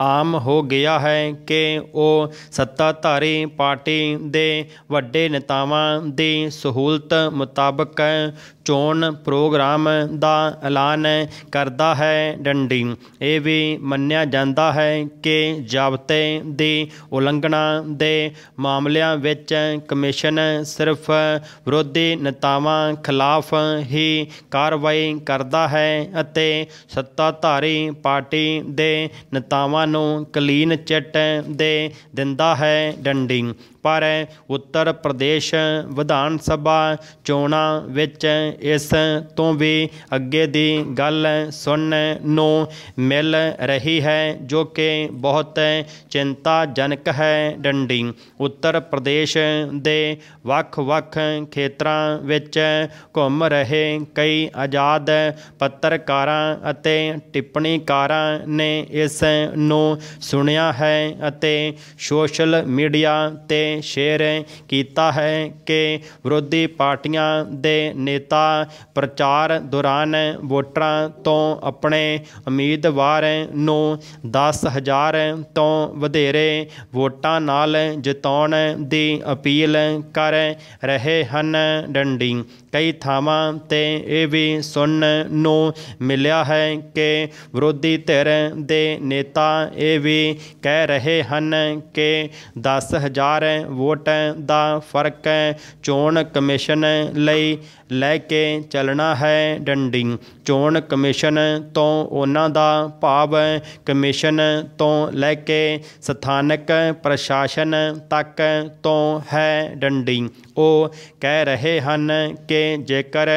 ਆਮ ਹੋ ਗਿਆ ਹੈ ਕਿ ਉਹ ਸੱਤਾਧਾਰੀ ਪਾਰਟੀ ਦੇ ਵੱਡੇ ਨੇਤਾਵਾਂ ਦੀ ਸਹੂਲਤ ਮੁਤਾਬਕ ਚੋਣ ਪ੍ਰੋਗਰਾਮ ਦਾ ਐਲਾਨ ਕਰਦਾ ਹੈ ਡੰਡੀ ਇਹ ਵੀ ਮੰਨਿਆ ਜਾਂਦਾ ਹੈ ਕਿ ਜਾਬਤੇ ਦੀ ਉਲੰਘਣਾ ਦੇ ਮਾਮਲੇ ਮਾਮਲਿਆਂ ਵਿੱਚ ਕਮਿਸ਼ਨ ਸਿਰਫ ਵਿਰੋਧੀ ਨੇਤਾਵਾਂ ਖਿਲਾਫ ਹੀ ਕਾਰਵਾਈ ਕਰਦਾ ਹੈ ਅਤੇ ਸੱਤਾਧਾਰੀ ਪਾਰਟੀ ਦੇ ਨੇਤਾਵਾਂ ਨੂੰ ਕਲੀਨ ਚਿੱਟ ਦੇ ਦਿੰਦਾ ਹੈ ਡੰਡਿੰਗ ਪਰ ਉੱਤਰ ਪ੍ਰਦੇਸ਼ ਵਿਧਾਨ ਸਭਾ ਚੋਣਾਂ ਵਿੱਚ ਇਸ ਤੋਂ ਵੀ ਅੱਗੇ ਦੀ ਗੱਲ ਸੁਣਨ ਨੂੰ ਮਿਲ ਰਹੀ ਹੈ ਜੋ ਕਿ ਬਹੁਤ ਚਿੰਤਾਜਨਕ ਹੈ ਡੰਡੀ ਉੱਤਰ ਪ੍ਰਦੇਸ਼ ਦੇ ਵੱਖ-ਵੱਖ ਖੇਤਰਾਂ ਵਿੱਚ ਘੁੰਮ ਰਹੇ ਕਈ ਆਜ਼ਾਦ ਪੱਤਰਕਾਰਾਂ ਅਤੇ ਟਿੱਪਣੀਕਾਰਾਂ ਨੇ ਇਸ ਨੂੰ ਸੁਣਿਆ ਹੈ ਅਤੇ ਸੋਸ਼ਲ ਮੀਡੀਆ ਤੇ ਸ਼ੇਅਰ ਸ਼ੇਰ ਕੀਤਾ ਹੈ ਕਿ ਵਿਰੋਧੀ ਪਾਰਟੀਆਂ ਦੇ ਨੇਤਾ ਪ੍ਰਚਾਰ ਦੌਰਾਨ ਵੋਟਰਾਂ ਤੋਂ ਆਪਣੇ ਉਮੀਦਵਾਰ ਨੂੰ 10000 ਤੋਂ ਵਧੇਰੇ ਵੋਟਾਂ ਨਾਲ ਜਿਤਾਉਣ ਦੀ ਅਪੀਲ ਕਰ ਰਹੇ ਹਨ ਡੰਡੀ ਕਈ ਥਾਵਾਂ ਤੇ ਇਹ ਵੀ ਸੁਣਨ ਨੂੰ ਮਿਲਿਆ ਹੈ ਕਿ ਵਿਰੋਧੀ ਧਿਰ ਦੇ ਨੇਤਾ ਇਹ ਵੀ ਕਹਿ ਰਹੇ ਹਨ ਕਿ 10000 ਵੋਟਾਂ ਦਾ ਫਰਕ ਚੋਣ ਕਮਿਸ਼ਨ ਲਈ ਲੈ ਕੇ ਚੱਲਣਾ ਹੈ ਡੰਡੀ ਚੋਣ ਕਮਿਸ਼ਨ ਤੋਂ ਉਹਨਾਂ ਦਾ ਭਾਵ ਕਮਿਸ਼ਨ ਤੋਂ ਲੈ ਕੇ ਸਥਾਨਕ ਪ੍ਰਸ਼ਾਸਨ ਤੱਕ ਤੋਂ ਹੈ ਡੰਡੀ ਉਹ ਕਹਿ ਰਹੇ ਹਨ ਕਿ ਜੇਕਰ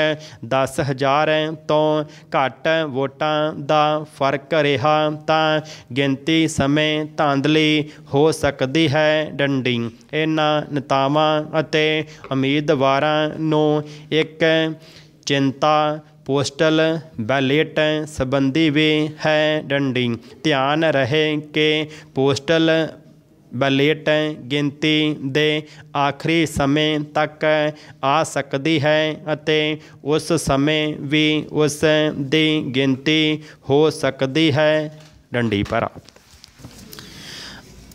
10000 ਤੋਂ ਘੱਟ ਵੋਟਾਂ ਦਾ ਫਰਕ ਰਿਹਾ ਤਾਂ ਗਿਣਤੀ ਸਮੇਂ ਧਾਂਦਲੀ ਹੋ ਸਕਦੀ ਹੈ ਡੰਡੀ ਇਹਨਾਂ ਨੇਤਾਵਾਂ ਅਤੇ ਉਮੀਦਵਾਰਾਂ ਨੂੰ ਇੱਕ ਇੱਕ ਚਿੰਤਾ ਪੋਸਟਲ ਬੈਲੇਟ ਸੰਬੰਧੀ ਵੀ ਹੈ ਡੰਡੀ ਧਿਆਨ ਰਹੇ ਕਿ ਪੋਸਟਲ ਬਲੇਟ ਗਿਣਤੀ ਦੇ ਆਖਰੀ ਸਮੇਂ ਤੱਕ ਆ ਸਕਦੀ ਹੈ ਅਤੇ ਉਸ ਸਮੇਂ ਵੀ ਉਸ ਦੀ ਗਿਣਤੀ ਹੋ ਸਕਦੀ ਹੈ ਡੰਡੀ ਪਰ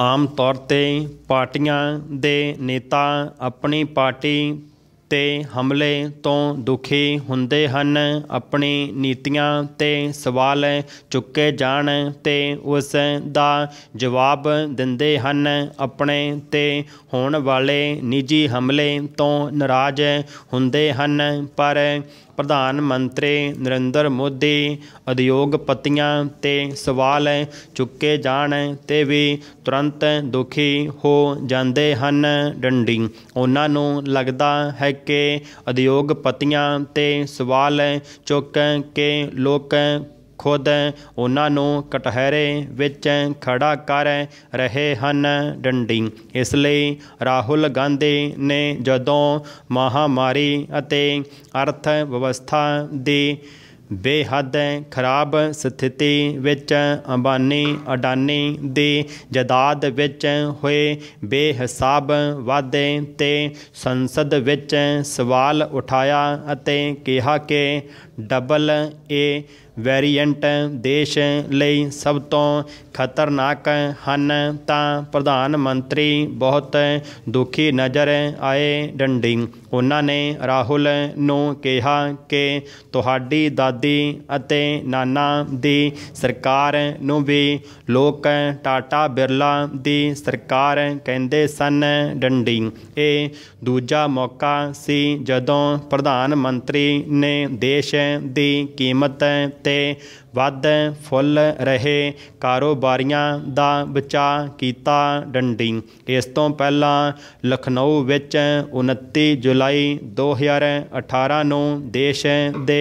ਆਮ ਤੌਰ ਤੇ ਪਾਰਟੀਆਂ ਦੇ ਨੇਤਾ ਆਪਣੀ ਪਾਰਟੀ ਉੱਤੇ ਹਮਲੇ ਤੋਂ ਦੁਖੀ ਹੁੰਦੇ ਹਨ ਆਪਣੀ ਨੀਤੀਆਂ ਤੇ ਸਵਾਲ ਚੁੱਕੇ ਜਾਣ ਤੇ ਉਸ ਦਾ ਜਵਾਬ ਦਿੰਦੇ ਹਨ ਆਪਣੇ ਤੇ ਹੋਣ ਵਾਲੇ ਨਿੱਜੀ ਹਮਲੇ ਤੋਂ ਨਾਰਾਜ਼ ਹੁੰਦੇ ਹਨ ਪਰ ਪ੍ਰਧਾਨ ਮੰਤਰੀ ਨਰਿੰਦਰ ਮੋਦੀ ਉਦਯੋਗਪਤੀਆਂ ਤੇ ਸਵਾਲ ਚੁੱਕੇ ਜਾਣ ਤੇ ਵੀ ਤੁਰੰਤ ਦੁਖੀ ਹੋ ਜਾਂਦੇ ਹਨ ਡੰਡੀ ਉਹਨਾਂ ਨੂੰ ਲੱਗਦਾ ਹੈ ਕਿ ਉਦਯੋਗਪਤੀਆਂ ਤੇ ਸਵਾਲ ਚੁੱਕ ਕੇ ਲੋਕ ਖੁਦ ਉਹਨਾਂ ਨੂੰ ਕਟਹਿਰੇ ਵਿੱਚ ਖੜਾ ਕਰ ਰਹੇ ਹਨ ਡੰਡੀ ਇਸ ਲਈ ਰਾਹੁਲ ਗਾਂਧੀ ਨੇ ਜਦੋਂ ਮਹਾਮਾਰੀ ਅਤੇ ਅਰਥ ਵਿਵਸਥਾ ਦੀ ਬੇਹੱਦ ਖਰਾਬ ਸਥਿਤੀ ਵਿੱਚ ਅੰਬਾਨੀ ਅਡਾਨੀ ਦੇ ਜਦਾਦ ਵਿੱਚ ਹੋਏ ਬੇਹਿਸਾਬ ਵਾਅਦੇ ਤੇ ਸੰਸਦ ਵਿੱਚ ਸਵਾਲ ਉਠਾਇਆ ਅਤੇ ਕਿਹਾ ਕਿ ਡਬਲ ਏ ਵੈਰੀਐਂਟ ਦੇਸ਼ ਲਈ ਸਭ ਤੋਂ ਖਤਰਨਾਕ ਹਨ ਤਾਂ ਪ੍ਰਧਾਨ ਮੰਤਰੀ ਬਹੁਤ ਦੁਖੀ ਨਜ਼ਰ ਆਏ ਡੰਡੀ ਉਹਨਾਂ ਨੇ ਰਾਹੁਲ ਨੂੰ ਕਿਹਾ ਕਿ ਤੁਹਾਡੀ ਦਾਦੀ ਅਤੇ ਨਾਨਾ ਦੀ ਸਰਕਾਰ ਨੂੰ ਵੀ ਲੋਕ ਟਾਟਾ ਬਿਰਲਾ ਦੀ ਸਰਕਾਰ ਕਹਿੰਦੇ ਸਨ ਡੰਡੀ ਇਹ ਦੂਜਾ ਮੌਕਾ ਸੀ ਜਦੋਂ ਪ੍ਰਧਾਨ ਮੰਤਰੀ ਨੇ ਦੇਸ਼ ਦੀ ਕੀਮਤ ਉੱਤੇ ਵੱਧ ਫੁੱਲ ਰਹੇ ਕਾਰੋਬਾਰੀਆਂ ਦਾ ਬਚਾ ਕੀਤਾ ਡੰਡੀ ਇਸ ਤੋਂ ਪਹਿਲਾਂ ਲਖਨਊ ਵਿੱਚ 29 ਜੁਲਾਈ 2018 ਨੂੰ ਦੇਸ਼ ਦੇ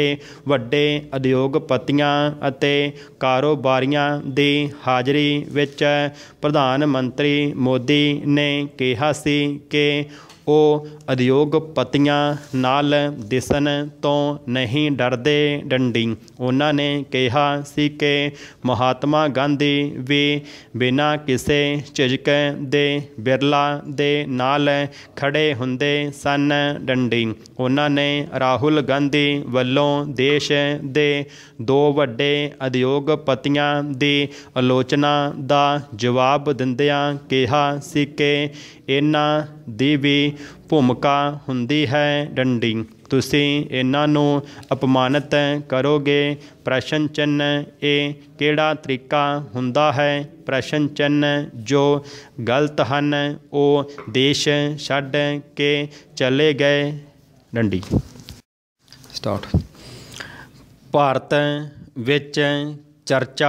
ਵੱਡੇ ਉਦਯੋਗਪਤੀਆਂ ਅਤੇ ਕਾਰੋਬਾਰੀਆਂ ਦੀ ਹਾਜ਼ਰੀ ਵਿੱਚ ਪ੍ਰਧਾਨ ਮੰਤਰੀ ਮੋਦੀ ਨੇ ਕਿਹਾ ਸੀ ਕਿ ਉਹ ਉਦਯੋਗਪਤੀਆਂ ਨਾਲ ਦਿਸਣ ਤੋਂ ਨਹੀਂ ਡਰਦੇ ਡੰਡੀ ਉਹਨਾਂ ਨੇ ਕਿਹਾ ਸੀ ਕਿ ਮਹਾਤਮਾ ਗਾਂਧੀ ਵੀ ਬਿਨਾਂ ਕਿਸੇ ਝਿਜਕ ਦੇ ਬਿਰਲਾ ਦੇ ਨਾਲ ਖੜੇ ਹੁੰਦੇ ਸਨ ਡੰਡੀ ਉਹਨਾਂ ਨੇ ਰਾਹੁਲ ਗਾਂਧੀ ਵੱਲੋਂ ਦੇਸ਼ ਦੇ ਦੋ ਵੱਡੇ ਉਦਯੋਗਪਤੀਆਂ ਦੀ ਆਲੋਚਨਾ ਦਾ ਜਵਾਬ ਦਿੰਦਿਆਂ ਕਿਹਾ ਸੀ ਕਿ ਇਹਨਾਂ ਦੀ ਵੀ ਭੂਮਿਕਾ ਹੁੰਦੀ ਹੈ ਡੰਡੀ ਤੁਸੀਂ ਇਹਨਾਂ ਨੂੰ ਅਪਮਾਨਿਤ ਕਰੋਗੇ ਪ੍ਰਸ਼ਨ ਚਿੰਨ ਇਹ ਕਿਹੜਾ ਤਰੀਕਾ ਹੁੰਦਾ ਹੈ ਪ੍ਰਸ਼ਨ ਚਿੰਨ ਜੋ ਗਲਤ ਹਨ ਉਹ ਦੇਸ਼ ਛੱਡ ਕੇ ਚਲੇ ਗਏ ਡੰਡੀ ਸਟਾਰਟ ਭਾਰਤ ਵਿੱਚ ਚਰਚਾ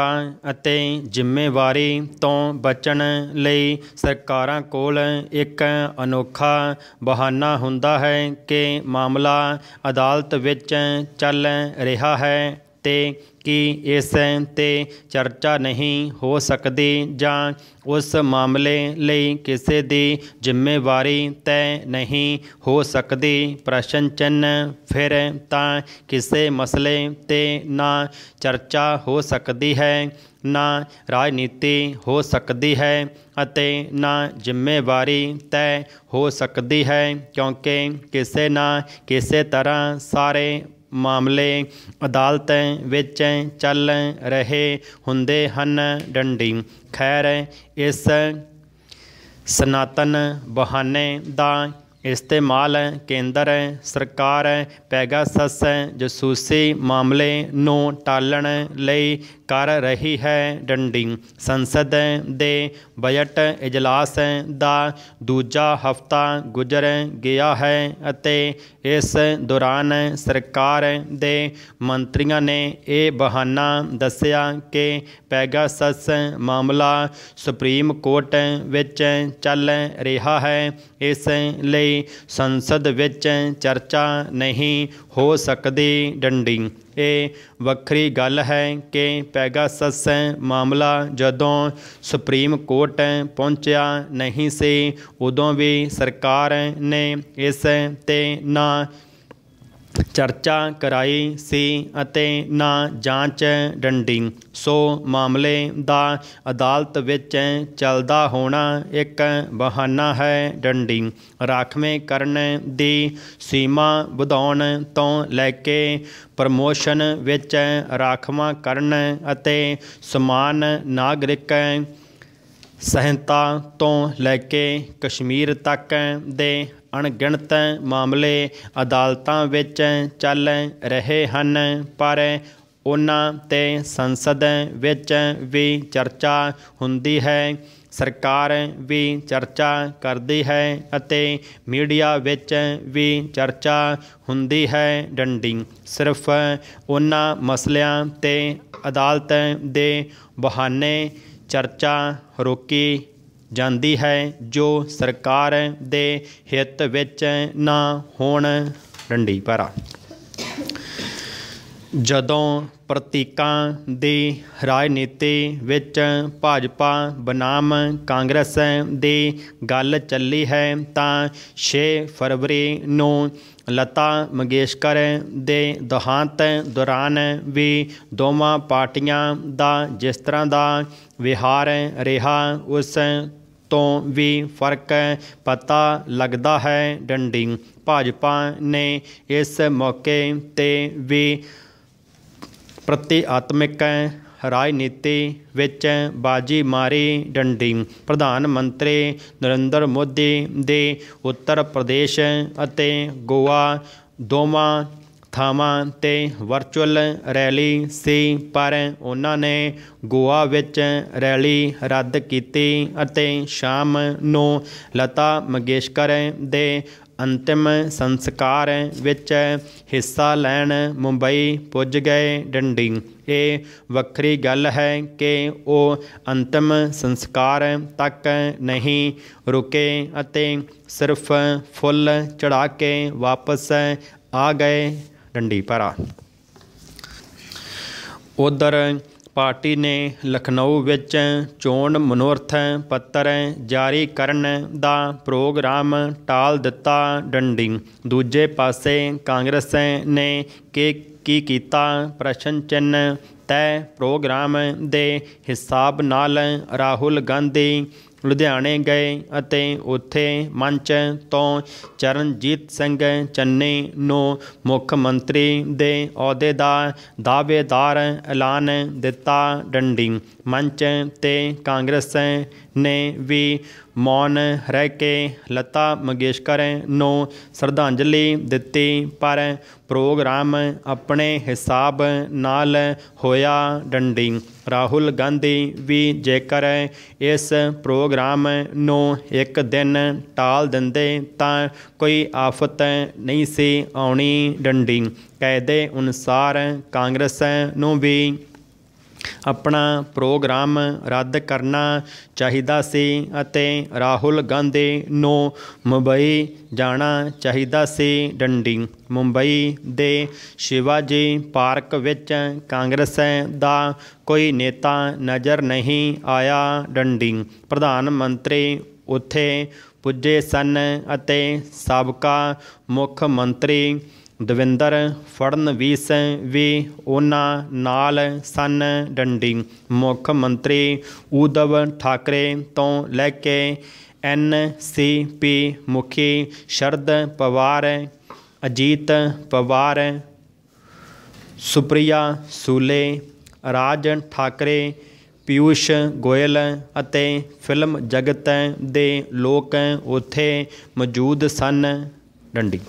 ਅਤੇ ਜ਼ਿੰਮੇਵਾਰੀ ਤੋਂ ਬਚਣ ਲਈ ਸਰਕਾਰਾਂ ਕੋਲ ਇੱਕ ਅਨੋਖਾ ਬਹਾਨਾ ਹੁੰਦਾ ਹੈ ਕਿ ਮਾਮਲਾ ਅਦਾਲਤ ਵਿੱਚ ਚੱਲ ਰਿਹਾ ਹੈ ਤੇ ਕਿ ਇਸ ਤੇ ਚਰਚਾ ਨਹੀਂ ਹੋ ਸਕਦੀ ਜਾਂ ਉਸ ਮਾਮਲੇ ਲਈ ਕਿਸੇ ਦੀ ਜ਼ਿੰਮੇਵਾਰੀ ਤੈ ਨਹੀਂ ਹੋ ਸਕਦੀ ਪ੍ਰਸ਼ਨ ਚਿੰਨ ਫਿਰ ਤਾਂ ਕਿਸੇ ਮਸਲੇ ਤੇ ਨਾ ਚਰਚਾ ਹੋ ਸਕਦੀ ਹੈ ਨਾ ਰਾਜਨੀਤੀ ਹੋ ਸਕਦੀ ਹੈ ਅਤੇ ਨਾ ਜ਼ਿੰਮੇਵਾਰੀ ਤੈ ਹੋ ਸਕਦੀ ਹੈ ਕਿਉਂਕਿ ਕਿਸੇ ਨਾ ਕਿਸੇ ਤਰ੍ਹਾਂ ਸਾਰੇ ਮਾਮਲੇ ਅਦਾਲਤਾਂ ਵਿੱਚ ਚੱਲ ਰਹੇ ਹੁੰਦੇ ਹਨ ਡੰਡੀ ਖੈਰ ਇਸ ਸਨਾਤਨ ਬਹਾਨੇ ਦਾ ਇਸਤੇਮਾਲ ਕੇਂਦਰ ਸਰਕਾਰ ਪੈਗਾਸਸ ਜਸੂਸੀ ਮਾਮਲੇ ਨੂੰ ਟਾਲਣ ਲਈ ਕਰ ਰਹੀ ਹੈ ਡੰਡੀ ਸੰਸਦ ਦੇ ਬਜਟ ਇਜਲਾਸ ਦਾ ਦੂਜਾ ਹਫਤਾ ਗੁਜ਼ਰ ਗਿਆ ਹੈ ਅਤੇ ਇਸ ਦੌਰਾਨ ਸਰਕਾਰ ਦੇ ਮੰਤਰੀਆਂ ਨੇ ਇਹ ਬਹਾਨਾ ਦੱਸਿਆ ਕਿ ਪੈਗਾਸਸ ਮਾਮਲਾ ਸੁਪਰੀਮ ਕੋਰਟ ਵਿੱਚ ਚੱਲ ਰਿਹਾ ਹੈ ਇਸ ਲਈ ਸੰਸਦ ਵਿੱਚ ਚਰਚਾ ਨਹੀਂ ਹੋ ਸਕਦੀ ਡੰਡੀ ਇਹ ਵੱਖਰੀ ਗੱਲ ਹੈ ਕਿ ਪੈਗਾਸਸ ਮਾਮਲਾ ਜਦੋਂ ਸੁਪਰੀਮ ਕੋਰਟ ਪਹੁੰਚਿਆ ਨਹੀਂ ਸੀ ਉਦੋਂ ਵੀ ਸਰਕਾਰ ਨੇ ਇਸ ਤੇ ਨਾ ਚਰਚਾ ਕਰਾਈ ਸੀ ਅਤੇ ਨਾ ਜਾਂਚ ਡੰਡੀ ਸੋ ਮਾਮਲੇ ਦਾ ਅਦਾਲਤ ਵਿੱਚ ਚੱਲਦਾ ਹੋਣਾ ਇੱਕ ਬਹਾਨਾ ਹੈ ਡੰਡੀ ਰਾਖਵੇਂ ਕਰਨ ਦੀ ਸੀਮਾ ਵਧਾਉਣ ਤੋਂ ਲੈ ਕੇ ਪ੍ਰਮੋਸ਼ਨ ਵਿੱਚ ਰਾਖਵਾ ਕਰਨ ਅਤੇ ਸਮਾਨ ਨਾਗਰਿਕ ਸਹਿਤਾ ਤੋਂ ਲੈ ਕੇ ਕਸ਼ਮੀਰ ਤੱਕ ਦੇ ਅਣਗਿਣਤ ਮਾਮਲੇ ਅਦਾਲਤਾਂ ਵਿੱਚ ਚੱਲ ਰਹੇ ਹਨ ਪਰ ਉਹਨਾਂ ਤੇ ਸੰਸਦ ਵਿੱਚ ਵੀ ਚਰਚਾ ਹੁੰਦੀ ਹੈ ਸਰਕਾਰ ਵੀ ਚਰਚਾ ਕਰਦੀ ਹੈ ਅਤੇ ਮੀਡੀਆ ਵਿੱਚ ਵੀ ਚਰਚਾ ਹੁੰਦੀ ਹੈ ਡੰਡੀ ਸਿਰਫ ਉਹਨਾਂ ਮਸਲਿਆਂ ਤੇ ਅਦਾਲਤ ਦੇ ਬਹਾਨੇ ਚਰਚਾ ਰੋਕੀ ਜਾਂਦੀ ਹੈ ਜੋ ਸਰਕਾਰ ਦੇ ਹਿੱਤ ਵਿੱਚ ਨਾ ਹੋਣ ਡੰਡੀ ਪਰਾ ਜਦੋਂ ਪ੍ਰਤੀਕਾਂ ਦੀ ਰਾਜਨੀਤੀ ਵਿੱਚ ਭਾਜਪਾ ਬਨਾਮ ਕਾਂਗਰਸ ਦੀ ਗੱਲ ਚੱਲੀ ਹੈ ਤਾਂ 6 ਫਰਵਰੀ ਨੂੰ ਲਤਾ ਮੰਗੇਸ਼ਕਰ ਦੇ ਦਹਾਂਤ ਦੌਰਾਨ ਵੀ ਦੋਵਾਂ ਪਾਰਟੀਆਂ ਦਾ ਜਿਸ ਤਰ੍ਹਾਂ ਦਾ ਵਿਹਾਰ ਰਿਹਾ ਉਸ ਤੋਂ ਵੀ ਫਰਕ ਪਤਾ ਲੱਗਦਾ ਹੈ ਡੰਡੀ ਭਾਜਪਾ ਨੇ ਇਸ ਮੌਕੇ ਤੇ ਵੀ ਪ੍ਰਤੀਆਤਮਕ ਰਾਜਨੀਤੀ ਵਿੱਚ ਬਾਜੀ ਮਾਰੀ ਡੰਡੀ ਪ੍ਰਧਾਨ ਮੰਤਰੀ ਨਰਿੰਦਰ ਮੋਦੀ ਦੇ ਉੱਤਰ ਪ੍ਰਦੇਸ਼ ਅਤੇ ਗੋਆ ਦੋਵਾਂ ਥਾਵਾਂ ਤੇ ਵਰਚੁਅਲ ਰੈਲੀ ਸੀ ਪਰ ਉਹਨਾਂ ਨੇ ਗੋਆ ਵਿੱਚ ਰੈਲੀ ਰੱਦ ਕੀਤੀ ਅਤੇ ਸ਼ਾਮ ਨੂੰ ਲਤਾ ਮੰਗੇਸ਼ਕਰ ਦੇ ਅੰਤਿਮ ਸੰਸਕਾਰ ਵਿੱਚ ਹਿੱਸਾ ਲੈਣ ਮੁੰਬਈ ਪੁੱਜ ਗਏ ਡੰਡੀ ਇਹ ਵੱਖਰੀ ਗੱਲ ਹੈ ਕਿ ਉਹ ਅੰਤਿਮ ਸੰਸਕਾਰ ਤੱਕ ਨਹੀਂ ਰੁਕੇ ਅਤੇ ਸਿਰਫ ਫੁੱਲ ਚੜਾ ਕੇ ਵਾਪਸ ਆ ਗਏ ਡੰਡੀ ਭਰਾ ਉਧਰ ਪਾਰਟੀ ਨੇ ਲਖਨਊ ਵਿੱਚ ਚੋਣ ਮਨੋਰਥ ਪੱਤਰ ਜਾਰੀ ਕਰਨ ਦਾ ਪ੍ਰੋਗਰਾਮ ਟਾਲ ਦਿੱਤਾ ਡੰਡੀ ਦੂਜੇ ਪਾਸੇ ਕਾਂਗਰਸ ਨੇ ਕਿ ਕੀ ਕੀਤਾ ਪ੍ਰਸ਼ਨ ਚਿੰਨ ਤੈ ਪ੍ਰੋਗਰਾਮ ਦੇ ਹਿਸਾਬ ਨਾਲ ਰਾਹੁਲ ਗਾਂਧੀ ਲੁਧਿਆਣੇ ਗਏ ਅਤੇ ਉੱਥੇ ਮੰਚ ਤੋਂ ਚਰਨਜੀਤ ਸਿੰਘ ਚੰਨੀ ਨੂੰ ਮੁੱਖ ਮੰਤਰੀ ਦੇ ਅਹੁਦੇ ਦਾ ਦਾਅਵੇਦਾਰ ਐਲਾਨ ਦਿੱਤਾ ਡੰਡੀ ਮੰਚ ਤੇ ਕਾਂਗਰਸ ਨੇ ਵੀ ਮੌਨ ਰਹਿ ਕੇ ਲਤਾ ਮੰਗੇਸ਼ਕਰ ਨੂੰ ਸ਼ਰਧਾਂਜਲੀ ਦਿੱਤੀ ਪਰ ਪ੍ਰੋਗਰਾਮ ਆਪਣੇ ਹਿਸਾਬ ਨਾਲ ਹੋਇਆ ਡੰਡੀ ਰਾਹੁਲ ਗਾਂਧੀ ਵੀ ਜੇਕਰ ਇਸ ਪ੍ਰੋਗਰਾਮ ਨੂੰ ਇੱਕ ਦਿਨ ਟਾਲ ਦਿੰਦੇ ਤਾਂ ਕੋਈ ਆਫਤ ਨਹੀਂ ਸੀ ਆਉਣੀ ਡੰਡੀ ਕਾਇਦੇ ਅਨੁਸਾਰ ਕਾਂਗਰਸ ਨੂੰ ਵੀ ਆਪਣਾ ਪ੍ਰੋਗਰਾਮ ਰੱਦ ਕਰਨਾ ਚਾਹੀਦਾ ਸੀ ਅਤੇ ਰਾਹੁਲ ਗਾਂਧੀ ਨੂੰ ਮੁੰਬਈ ਜਾਣਾ ਚਾਹੀਦਾ ਸੀ ਡੰਡੀ ਮੁੰਬਈ ਦੇ ਸ਼ਿਵਾਜੀ ਪਾਰਕ ਵਿੱਚ ਕਾਂਗਰਸ ਦਾ ਕੋਈ ਨੇਤਾ ਨਜ਼ਰ ਨਹੀਂ ਆਇਆ ਡੰਡੀ ਪ੍ਰਧਾਨ ਮੰਤਰੀ ਉੱਥੇ ਪੁੱਜੇ ਸਨ ਅਤੇ ਸਾਬਕਾ ਮੁੱਖ ਮੰਤਰੀ ਦਵਿੰਦਰ ਫੜਨ ਵੀਸ ਵੀ ਉਹਨਾਂ ਨਾਲ ਸਨ ਡੰਡੀ ਮੁੱਖ ਮੰਤਰੀ ਉਦਵ ਠਾਕਰੇ ਤੋਂ ਲੈ ਕੇ ਐਨ ਸੀ ਪੀ ਮੁਖੀ ਸ਼ਰਦ ਪਵਾਰ ਅਜੀਤ ਪਵਾਰ ਸੁਪ੍ਰਿਆ ਸੂਲੇ ਰਾਜਨ ਠਾਕਰੇ ਪਿਊਸ਼ ਗੋਇਲ ਅਤੇ ਫਿਲਮ ਜਗਤ ਦੇ ਲੋਕ ਉੱਥੇ ਮੌਜੂਦ ਸਨ ਡੰਡੀ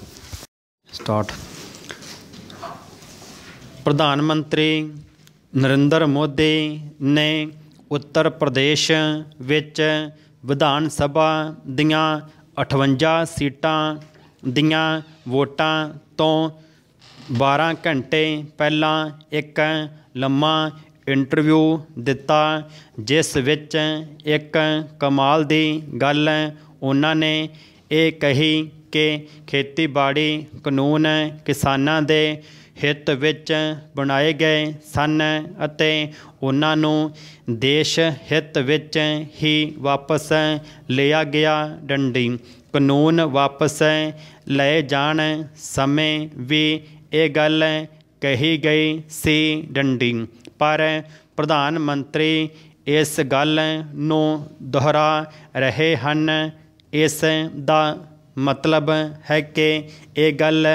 ਸਟਾਰਟ ਪ੍ਰਧਾਨ ਮੰਤਰੀ ਨਰਿੰਦਰ ਮੋਦੀ ਨੇ ਉੱਤਰ ਪ੍ਰਦੇਸ਼ ਵਿੱਚ ਵਿਧਾਨ ਸਭਾ ਦੀਆਂ 58 ਸੀਟਾਂ ਦੀਆਂ ਵੋਟਾਂ ਤੋਂ 12 ਘੰਟੇ ਪਹਿਲਾਂ ਇੱਕ ਲੰਮਾ ਇੰਟਰਵਿਊ ਦਿੱਤਾ ਜਿਸ ਵਿੱਚ ਇੱਕ ਕਮਾਲ ਦੀ ਗੱਲ ਉਹਨਾਂ ਨੇ ਇਹ ਕਹੀ ਤਰੀਕੇ ਖੇਤੀਬਾੜੀ ਕਾਨੂੰਨ ਕਿਸਾਨਾਂ ਦੇ ਹਿੱਤ ਵਿੱਚ ਬਣਾਏ ਗਏ ਸਨ ਅਤੇ ਉਹਨਾਂ ਨੂੰ ਦੇਸ਼ ਹਿੱਤ ਵਿੱਚ ਹੀ ਵਾਪਸ ਲਿਆ ਗਿਆ ਡੰਡੀ ਕਾਨੂੰਨ ਵਾਪਸ ਲਏ ਜਾਣ ਸਮੇਂ ਵੀ ਇਹ ਗੱਲ ਕਹੀ ਗਈ ਸੀ ਡੰਡੀ ਪਰ ਪ੍ਰਧਾਨ ਮੰਤਰੀ ਇਸ ਗੱਲ ਨੂੰ ਦੁਹਰਾ ਰਹੇ ਹਨ ਇਸ ਦਾ ਮਤਲਬ ਹੈ ਕਿ ਇਹ ਗੱਲ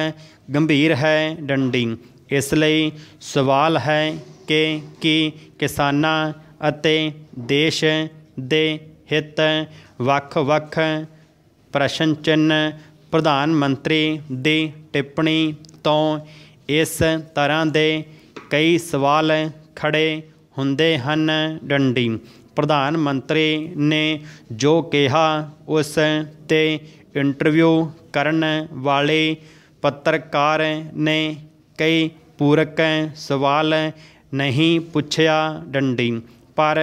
ਗੰਭੀਰ ਹੈ ਡੰਡੀ ਇਸ ਲਈ ਸਵਾਲ ਹੈ ਕਿ ਕੀ ਕਿਸਾਨਾਂ ਅਤੇ ਦੇਸ਼ ਦੇ ਹਿੱਤ ਵੱਖ-ਵੱਖ ਪ੍ਰਸ਼ਨ ਚਿੰਨ ਪ੍ਰਧਾਨ ਮੰਤਰੀ ਦੀ ਟਿੱਪਣੀ ਤੋਂ ਇਸ ਤਰ੍ਹਾਂ ਦੇ ਕਈ ਸਵਾਲ ਖੜੇ ਹੁੰਦੇ ਹਨ ਡੰਡੀ ਪ੍ਰਧਾਨ ਮੰਤਰੀ ਨੇ ਜੋ ਕਿਹਾ ਉਸ ਤੇ ਇੰਟਰਵਿਊ ਕਰਨ ਵਾਲੇ ਪੱਤਰਕਾਰ ਨੇ ਕਈ ਪੂਰਕ ਸਵਾਲ ਨਹੀਂ ਪੁੱਛਿਆ ਡੰਡੀ ਪਰ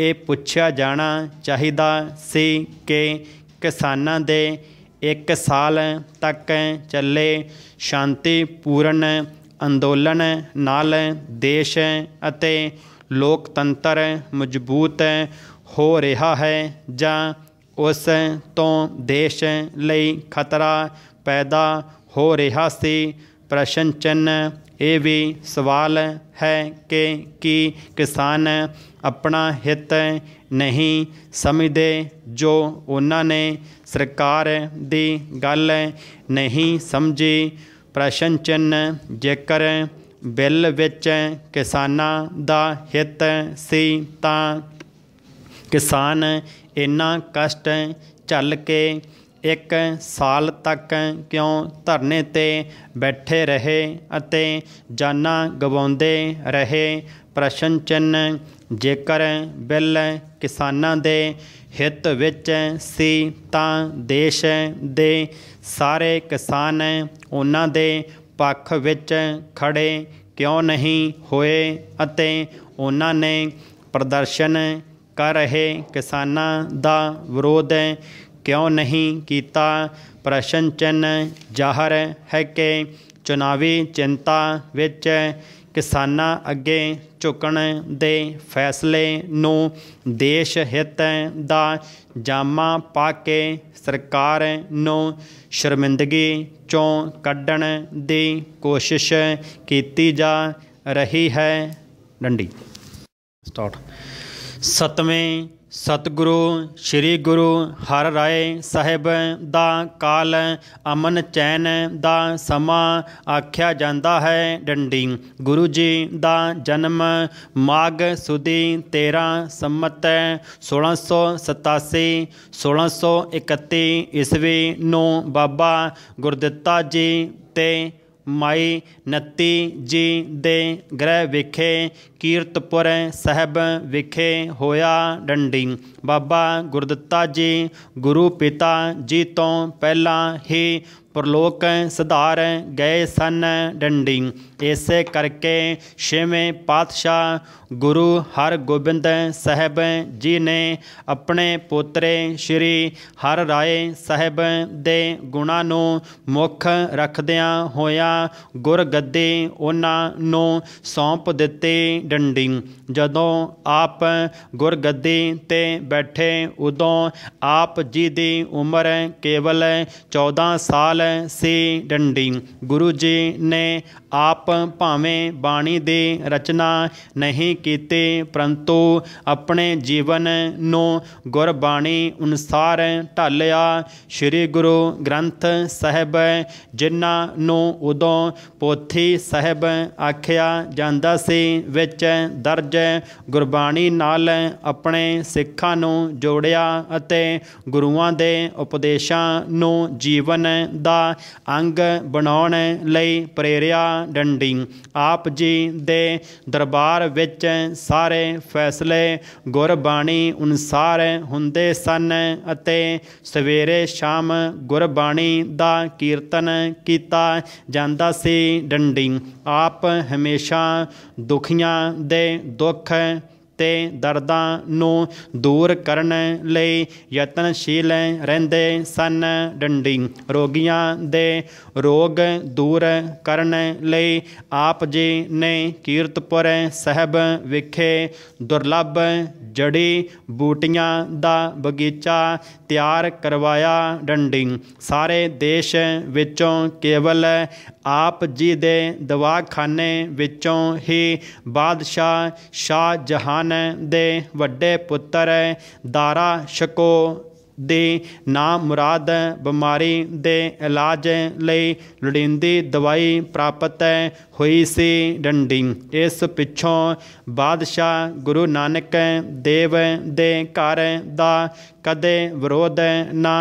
ਇਹ ਪੁੱਛਿਆ ਜਾਣਾ ਚਾਹੀਦਾ ਸੀ ਕਿ ਕਿਸਾਨਾਂ ਦੇ ਇੱਕ ਸਾਲ ਤੱਕ ਚੱਲੇ ਸ਼ਾਂਤੀਪੂਰਨ ਅੰਦੋਲਨ ਨਾਲ ਦੇਸ਼ ਅਤੇ ਲੋਕਤੰਤਰ ਮਜ਼ਬੂਤ ਹੋ ਰਿਹਾ ਹੈ ਜਾਂ ਉਸ ਤੋਂ ਦੇਸ਼ ਲਈ ਖਤਰਾ ਪੈਦਾ ਹੋ ਰਿਹਾ ਸੀ ਪ੍ਰਸ਼ਨ ਚਿੰਨ ਇਹ ਵੀ ਸਵਾਲ ਹੈ ਕਿ ਕੀ ਕਿਸਾਨ ਆਪਣਾ ਹਿੱਤ ਨਹੀਂ ਸਮਝਦੇ ਜੋ ਉਹਨਾਂ ਨੇ ਸਰਕਾਰ ਦੀ ਗੱਲ ਨਹੀਂ ਸਮਝੀ ਪ੍ਰਸ਼ਨ ਚਿੰਨ ਜੇਕਰ ਬਿੱਲ ਵਿੱਚ ਕਿਸਾਨਾਂ ਦਾ ਹਿੱਤ ਸੀ ਤਾਂ ਕਿਸਾਨ ਇੰਨਾ ਕਸ਼ਟ ਚੱਲ ਕੇ ਇੱਕ ਸਾਲ ਤੱਕ ਕਿਉਂ ਧਰਨੇ ਤੇ ਬੈਠੇ ਰਹੇ ਅਤੇ ਜਾਨਾਂ ਗਵਾਉਂਦੇ ਰਹੇ ਪ੍ਰਸ਼ਨ ਚਿੰਨ ਜੇਕਰ ਬਿੱਲ ਕਿਸਾਨਾਂ ਦੇ ਹਿੱਤ ਵਿੱਚ ਸੀ ਤਾਂ ਦੇਸ਼ ਦੇ ਸਾਰੇ ਕਿਸਾਨ ਉਹਨਾਂ ਦੇ ਪੱਖ ਵਿੱਚ ਖੜੇ ਕਿਉਂ ਨਹੀਂ ਹੋਏ ਅਤੇ ਉਹਨਾਂ ਨੇ ਪ੍ਰਦਰਸ਼ਨ ਕਰ ਰਹੇ ਕਿਸਾਨਾਂ ਦਾ ਵਿਰੋਧ ਕਿਉਂ ਨਹੀਂ ਕੀਤਾ ਪ੍ਰਸ਼ਨ ਚਿੰਨ ਜ਼ਾਹਰ ਹੈ ਕਿ ਚੁਣਾਵੀ ਚਿੰਤਾ ਵਿੱਚ ਕਿਸਾਨਾਂ ਅੱਗੇ ਝੁਕਣ ਦੇ ਫੈਸਲੇ ਨੂੰ ਦੇਸ਼ ਹਿੱਤ ਦਾ ਜਾਮਾ ਪਾ ਕੇ ਸਰਕਾਰ ਨੂੰ ਸ਼ਰਮਿੰਦਗੀ ਚੋਂ ਕੱਢਣ ਦੀ ਕੋਸ਼ਿਸ਼ ਕੀਤੀ ਜਾ ਰਹੀ ਹੈ ਡੰਡੀ ਸਟਾਰਟ ਸਤਵੇਂ ਸਤਿਗੁਰੂ ਸ੍ਰੀ ਗੁਰੂ ਹਰ ਰਾਏ ਸਾਹਿਬ ਦਾ ਕਾਲ ਅਮਨ ਚੈਨ ਦਾ ਸਮਾਂ ਆਖਿਆ ਜਾਂਦਾ ਹੈ ਡੰਡੀ ਗੁਰੂ ਜੀ ਦਾ ਜਨਮ ਮਾਗ ਸੁਦੀ 13 ਸੰਮਤ 1687 1631 ਈਸਵੀ ਨੂੰ ਬਾਬਾ ਗੁਰਦਿੱਤਾ ਜੀ ਤੇ ਮਾਈ ਨੱਤੀ ਜੀ ਦੇ ਗ੍ਰਹਿ ਵਿਖੇ ਕੀਰਤਪੁਰ ਸਹਿਬ ਵਿਖੇ ਹੋਇਆ ਡੰਡੀ ਬਾਬਾ ਗੁਰਦਤਾ ਜੀ ਗੁਰੂ ਪਿਤਾ ਜੀ ਤੋਂ ਪਹਿਲਾਂ ਹੀ ਪ੍ਰਲੋਕ ਸਧਾਰ ਗਏ ਸਨ ਡੰਡੀ ਇਸੇ ਕਰਕੇ ਛੇਵੇਂ ਪਾਤਸ਼ਾਹ ਗੁਰੂ ਹਰਗੋਬਿੰਦ ਸਾਹਿਬ ਜੀ ਨੇ ਆਪਣੇ ਪੋਤਰੇ ਸ੍ਰੀ ਹਰ ਰਾਏ ਸਾਹਿਬ ਦੇ ਗੁਣਾਂ ਨੂੰ ਮੁੱਖ ਰੱਖਦਿਆਂ ਹੋਇਆ ਗੁਰਗੱਦੀ ਉਹਨਾਂ ਨੂੰ ਸੌਂਪ ਦਿੱਤੀ ਡੰਡੀ ਜਦੋਂ ਆਪ ਗੁਰਗੱਦੀ ਤੇ ਬੈਠੇ ਉਦੋਂ ਆਪ ਜੀ ਦੀ ਉਮਰ ਕੇਵਲ 14 ਸਾਲ ਸੀ ਡੰਡੀ ਗੁਰੂ ਜੀ ਨੇ ਆਪ ਭਾਵੇਂ ਬਾਣੀ ਦੇ ਰਚਨਾ ਨਹੀਂ ਕੀਤੇ ਪਰੰਤੂ ਆਪਣੇ ਜੀਵਨ ਨੂੰ ਗੁਰਬਾਣੀ ਅਨੁਸਾਰ ਢਾਲਿਆ ਸ੍ਰੀ ਗੁਰੂ ਗ੍ਰੰਥ ਸਾਹਿਬ ਜਿਨ੍ਹਾਂ ਨੂੰ ਉਦੋਂ ਪੋਥੀ ਸਾਹਿਬ ਆਖਿਆ ਜਾਂਦਾ ਸੀ ਵਿੱਚ ਦਰਜ ਗੁਰਬਾਣੀ ਨਾਲ ਆਪਣੇ ਸਿੱਖਾਂ ਨੂੰ ਜੋੜਿਆ ਅਤੇ ਗੁਰੂਆਂ ਦੇ ਉਪਦੇਸ਼ਾਂ ਨੂੰ ਜੀਵਨ ਦਾ ਅੰਗ ਬਣਾਉਣ ਲਈ ਪ੍ਰੇਰਿਆ ਡੰਡ ਵੰਡੀ ਆਪ ਜੀ ਦੇ ਦਰਬਾਰ ਵਿੱਚ ਸਾਰੇ ਫੈਸਲੇ ਗੁਰਬਾਣੀ ਅਨੁਸਾਰ ਹੁੰਦੇ ਸਨ ਅਤੇ ਸਵੇਰੇ ਸ਼ਾਮ ਗੁਰਬਾਣੀ ਦਾ ਕੀਰਤਨ ਕੀਤਾ ਜਾਂਦਾ ਸੀ ਡੰਡੀ ਆਪ ਹਮੇਸ਼ਾ ਦੁਖੀਆਂ ਦੇ ਦੁੱਖ ਤੇ ਦਰਦਾਂ ਨੂੰ ਦੂਰ ਕਰਨ ਲਈ ਯਤਨਸ਼ੀਲ ਰਹਿੰਦੇ ਸਨ ਡੰਡੀ ਰੋਗੀਆਂ ਦੇ ਰੋਗ ਦੂਰ ਕਰਨ ਲਈ ਆਪ ਜੀ ਨੇ ਕੀਰਤਪੁਰ ਸਹਿਬ ਵਿਖੇ ਦੁਰਲੱਭ ਜੜੀ ਬੂਟੀਆਂ ਦਾ ਬਗੀਚਾ ਤਿਆਰ ਕਰਵਾਇਆ ਡੰਡੀ ਸਾਰੇ ਦੇਸ਼ ਵਿੱਚੋਂ ਕੇਵਲ ਆਪ ਜੀ ਦੇ ਦਵਾਖਾਨੇ ਵਿੱਚੋਂ ਹੀ ਬਾਦਸ਼ਾਹ ਸ਼ਾਹ ਜਹਾਨ ਸਲਮਾਨ ਦੇ ਵੱਡੇ ਪੁੱਤਰ ਦਾਰਾ ਸ਼ਕੋ ਦੇ ਨਾਮ ਮੁਰਾਦ ਬਿਮਾਰੀ ਦੇ ਇਲਾਜ ਲਈ ਲੋੜੀਂਦੀ ਦਵਾਈ ਪ੍ਰਾਪਤ ਹੈ ਹੋਈ ਸੀ ਡੰਡੀ ਇਸ ਪਿੱਛੋਂ ਬਾਦਸ਼ਾਹ ਗੁਰੂ ਨਾਨਕ ਦੇਵ ਦੇ ਘਰ ਦਾ ਕਦੇ ਵਿਰੋਧ ਨਾ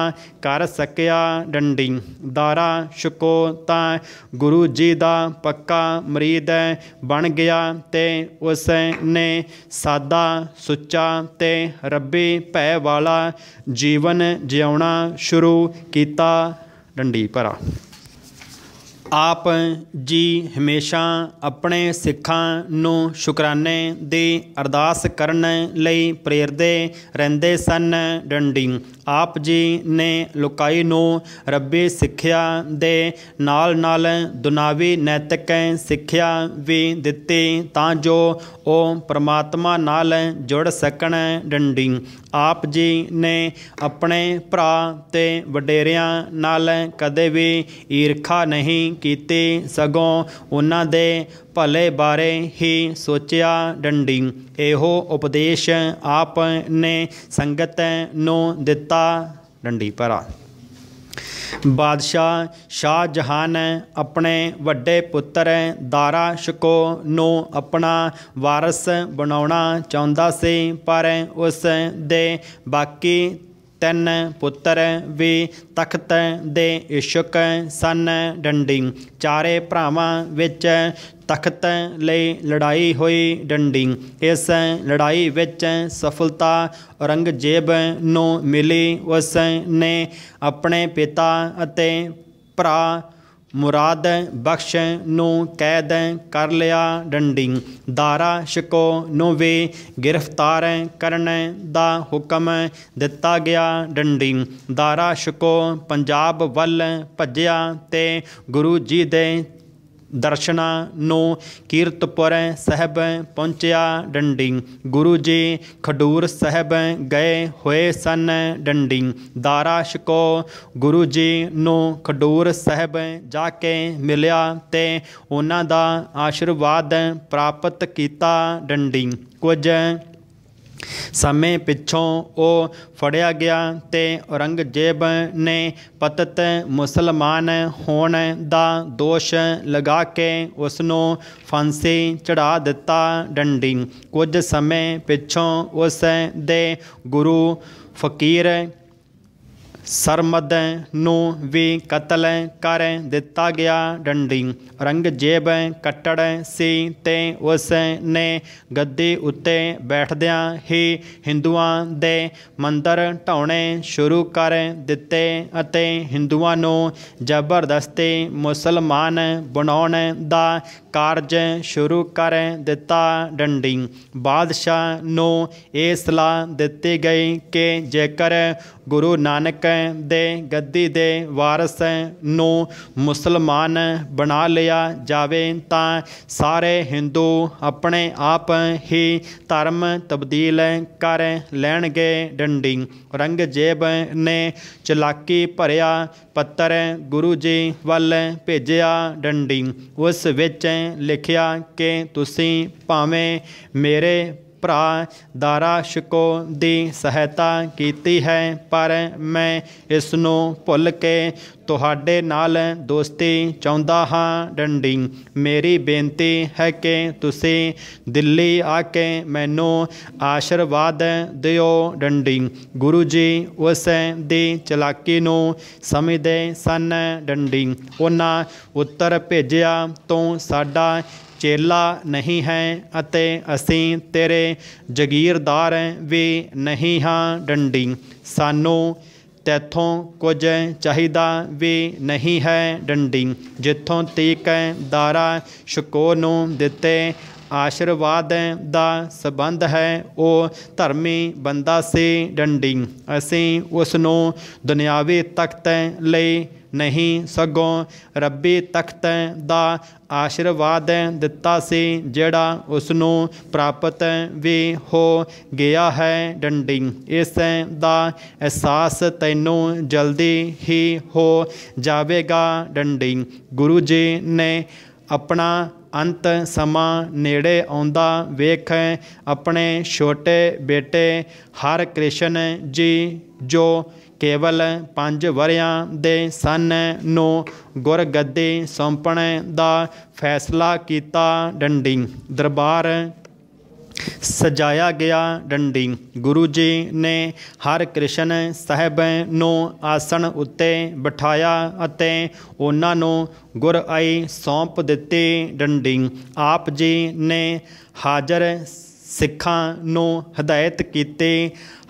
ਕਰ ਸਕਿਆ ਡੰਡੀ ਦਾਰਾ ਸ਼ਕੋ ਤਾਂ ਗੁਰੂ ਜੀ ਦਾ ਪੱਕਾ ਮਰੀਦ ਬਣ ਗਿਆ ਤੇ ਉਸ ਨੇ ਸਾਦਾ ਸੁੱਚਾ ਤੇ ਰੱਬੀ ਭੈ ਵਾਲਾ ਜੀਵਨ ਜਿਉਣਾ ਸ਼ੁਰੂ ਕੀਤਾ ਡੰਡੀ ਪਰਾ ਆਪ ਜੀ ਹਮੇਸ਼ਾ ਆਪਣੇ ਸਿੱਖਾਂ ਨੂੰ ਸ਼ੁਕਰਾਨੇ ਦੀ ਅਰਦਾਸ ਕਰਨ ਲਈ ਪ੍ਰੇਰਦੇ ਰਹਿੰਦੇ ਸਨ ਡੰਡੀ ਆਪ ਜੀ ਨੇ ਲੋਕਾਈ ਨੂੰ ਰੱਬੀ ਸਿੱਖਿਆ ਦੇ ਨਾਲ ਨਾਲ ਦੁਨਾਵੀ ਨੈਤਿਕ ਸਿੱਖਿਆ ਵੀ ਦਿੱਤੀ ਤਾਂ ਜੋ ਉਹ ਪ੍ਰਮਾਤਮਾ ਨਾਲ ਜੁੜ ਸਕਣ ਡੰਡੀ ਆਪ ਜੀ ਨੇ ਆਪਣੇ ਭਰਾ ਤੇ ਵਡੇਰਿਆਂ ਨਾਲ ਕਦੇ ਵੀ ਈਰਖਾ ਨਹੀਂ ਕੀਤੀ ਸਗੋਂ ਉਹਨਾਂ ਦੇ ਭਲੇ ਬਾਰੇ ਹੀ ਸੋਚਿਆ ਡੰਡੀ ਇਹੋ ਉਪਦੇਸ਼ ਆਪ ਨੇ ਸੰਗਤ ਨੂੰ ਦਿੱਤਾ ਡੰਡੀ ਪਰਾ ਬਾਦਸ਼ਾਹ ਸ਼ਾਹ ਜਹਾਨ ਆਪਣੇ ਵੱਡੇ ਪੁੱਤਰ ਦਾਰਾ ਸ਼ਿਕੋ ਨੂੰ ਆਪਣਾ ਵਾਰਿਸ ਬਣਾਉਣਾ ਚਾਹੁੰਦਾ ਸੀ ਪਰ ਉਸ ਦੇ ਬਾਕੀ ਤਿੰਨ ਪੁੱਤਰ ਵੀ ਤਖਤ ਦੇ ਇਸ਼ਕ ਸਨ ਡੰਡੀ ਚਾਰੇ ਭਰਾਵਾਂ ਵਿੱਚ ਤਖਤ ਲਈ ਲੜਾਈ ਹੋਈ ਡੰਡੀ ਇਸ ਲੜਾਈ ਵਿੱਚ ਸਫਲਤਾ ਔਰੰਗਜ਼ੇਬ ਨੂੰ ਮਿਲੀ ਉਸ ਨੇ ਆਪਣੇ ਪਿਤਾ ਅਤੇ ਭਰਾ ਮੁਰਾਦ ਬਖਸ਼ੈ ਨੂੰ ਕੈਦ ਕਰ ਲਿਆ ਡੰਡੀ ਦਾਰਾ ਸ਼ਿਕੋ ਨੂੰ ਵੇ ਗ੍ਰਿਫਤਾਰ ਕਰਨ ਦਾ ਹੁਕਮ ਦਿੱਤਾ ਗਿਆ ਡੰਡੀ ਦਾਰਾ ਸ਼ਿਕੋ ਪੰਜਾਬ ਵੱਲ ਭੱਜਿਆ ਤੇ ਗੁਰੂ ਜੀ ਦੇ ਦਰਸ਼ਨਾ ਨੂੰ ਕੀਰਤਪੁਰ ਸਹਿਬ ਪਹੁੰਚਿਆ ਡੰਡੀ ਗੁਰੂ ਜੀ ਖਡੂਰ ਸਹਿਬ ਗਏ ਹੋਏ ਸਨ ਡੰਡੀ ਦਾਰਾ ਸ਼ਕੋ ਗੁਰੂ ਜੀ ਨੂੰ ਖਡੂਰ ਸਹਿਬ ਜਾ ਕੇ ਮਿਲਿਆ ਤੇ ਉਹਨਾਂ ਦਾ ਆਸ਼ੀਰਵਾਦ ਪ੍ਰਾਪਤ ਕੀਤਾ ਡੰਡੀ ਕੁਝ ਸਮੇਂ ਪਿੱਛੋਂ ਉਹ ਫੜਿਆ ਗਿਆ ਤੇ ਔਰੰਗਜ਼ੇਬ ਨੇ ਪਤਤ ਮੁਸਲਮਾਨ ਹੋਣ ਦਾ ਦੋਸ਼ ਲਗਾ ਕੇ ਉਸ ਨੂੰ ਫਾਂਸੀ ਚੜਾ ਦਿੱਤਾ ਡੰਡੀ ਕੁਝ ਸਮੇਂ ਪਿੱਛੋਂ ਉਸ ਦੇ ਗੁਰੂ ਫਕੀਰ ਨੂੰ ਵੀ ਕਤਲ ਕਰੈ ਦਿੱਤਾ ਗਿਆ ਡੰਡੀ ਰੰਗ ਜੇਬੈ ਕਟੜ ਸੀ ਤੇ ਉਸ ਨੇ ਗੱਦੇ ਉੱਤੇ ਬੈਠਦਿਆਂ ਹੀ ਹਿੰਦੂਆਂ ਦੇ ਮੰਦਰ ਢਾਉਣੇ ਸ਼ੁਰੂ ਕਰ ਦਿੱਤੇ ਅਤੇ ਹਿੰਦੂਆਂ ਨੂੰ ਜ਼ਬਰਦਸਤੀ ਮੁਸਲਮਾਨ ਬਣਾਉਣ ਦਾ ਕਾਰਜ ਸ਼ੁਰੂ ਕਰੈ ਦਿੱਤਾ ਡੰਡੀ ਬਾਦਸ਼ਾਹ ਨੂੰ ਇਹ ਸਲਾਹ ਦਿੱਤੀ ਗਈ ਕਿ ਜੇਕਰ ਗੁਰੂ ਨਾਨਕ ਦੇ ਗੱਦੀ ਦੇ ਵਾਰਸ ਨੂੰ ਮੁਸਲਮਾਨ ਬਣਾ ਲਿਆ ਜਾਵੇ ਤਾਂ ਸਾਰੇ ਹਿੰਦੂ ਆਪਣੇ ਆਪ ਹੀ ਧਰਮ ਤਬਦੀਲ ਕਰ ਲੈਣਗੇ ਡੰਡੀ ਔਰੰਗਜ਼ੇਬ ਨੇ ਚਲਾਕੀ ਭਰਿਆ ਪੱਤਰ ਗੁਰੂ ਜੀ ਵੱਲ ਭੇਜਿਆ ਡੰਡੀ ਉਸ ਵਿੱਚ ਲਿਖਿਆ ਕਿ ਤੁਸੀਂ ਭਾਵੇਂ ਮੇਰੇ ਭਰਾ ਦਾਰਾ ਸ਼ਿਕੋ ਦੀ ਸਹਾਇਤਾ ਕੀਤੀ ਹੈ ਪਰ ਮੈਂ ਇਸ ਨੂੰ ਭੁੱਲ ਕੇ ਤੁਹਾਡੇ ਨਾਲ ਦੋਸਤੀ ਚਾਹੁੰਦਾ ਹਾਂ ਡੰਡੀ ਮੇਰੀ ਬੇਨਤੀ ਹੈ ਕਿ ਤੁਸੀਂ ਦਿੱਲੀ ਆ ਕੇ ਮੈਨੂੰ ਆਸ਼ੀਰਵਾਦ ਦਿਓ ਡੰਡੀ ਗੁਰੂ ਜੀ ਉਸ ਦੀ ਚਲਾਕੀ ਨੂੰ ਸਮਝਦੇ ਸਨ ਡੰਡੀ ਉਹਨਾਂ ਉੱਤਰ ਭੇਜਿਆ ਤੋਂ ਸਾਡਾ ਚੇਲਾ ਨਹੀਂ ਹੈ ਅਤੇ ਅਸੀਂ ਤੇਰੇ ਜ਼ਗੀਰਦਾਰ ਵੀ ਨਹੀਂ ਹਾਂ ਡੰਡੀ ਸਾਨੂੰ ਤੇਥੋਂ ਕੁਝ ਚਾਹੀਦਾ ਵੀ ਨਹੀਂ ਹੈ ਡੰਡੀ ਜਿੱਥੋਂ ਤੀਕ ਦਾਰਾ ਸ਼ਕੋ ਨੂੰ ਦਿੱਤੇ ਆਸ਼ੀਰਵਾਦ ਦਾ ਸਬੰਧ ਹੈ ਉਹ ਧਰਮੀ ਬੰਦਾ ਸੀ ਡੰਡੀ ਅਸੀਂ ਉਸ ਨੂੰ ਦੁਨਿਆਵੀ ਤਖਤ ਲਈ ਨਹੀਂ ਸਗੋਂ ਰੱਬੀ ਤਖਤ ਦਾ ਆਸ਼ੀਰਵਾਦ ਦਿੱਤਾ ਸੀ ਜਿਹੜਾ ਉਸ ਨੂੰ ਪ੍ਰਾਪਤ ਵੀ ਹੋ ਗਿਆ ਹੈ ਡੰਡੀ ਇਸ ਦਾ ਅਹਿਸਾਸ ਤੈਨੂੰ ਜਲਦੀ ਹੀ ਹੋ ਜਾਵੇਗਾ ਡੰਡੀ ਗੁਰੂ ਜੀ ਨੇ ਆਪਣਾ ਅੰਤ ਸਮਾਂ ਨੇੜੇ ਆਉਂਦਾ ਵੇਖ ਆਪਣੇ ਛੋਟੇ ਬੇਟੇ ਹਰ ਕ੍ਰਿਸ਼ਨ ਜੀ ਜੋ ਕੇਵਲ 5 ਵਰਿਆਂ ਦੇ ਸਨ ਨੂੰ ਗੁਰਗੱਦੇ ਸੌਂਪਣ ਦਾ ਫੈਸਲਾ ਕੀਤਾ ਡੰਡੀ ਦਰਬਾਰ ਸਜਾਇਆ ਗਿਆ ਡੰਡੀ ਗੁਰੂ ਜੀ ਨੇ ਹਰ ਕ੍ਰਿਸ਼ਨ ਸਾਹਿਬ ਨੂੰ ਆਸਣ ਉੱਤੇ ਬਿਠਾਇਆ ਅਤੇ ਉਹਨਾਂ ਨੂੰ ਆਈ ਸੌਂਪ ਦਿੱਤੀ ਡੰਡੀ ਆਪ ਜੀ ਨੇ ਹਾਜ਼ਰ ਸਿੱਖਾਂ ਨੂੰ ਹਦਾਇਤ ਕੀਤੇ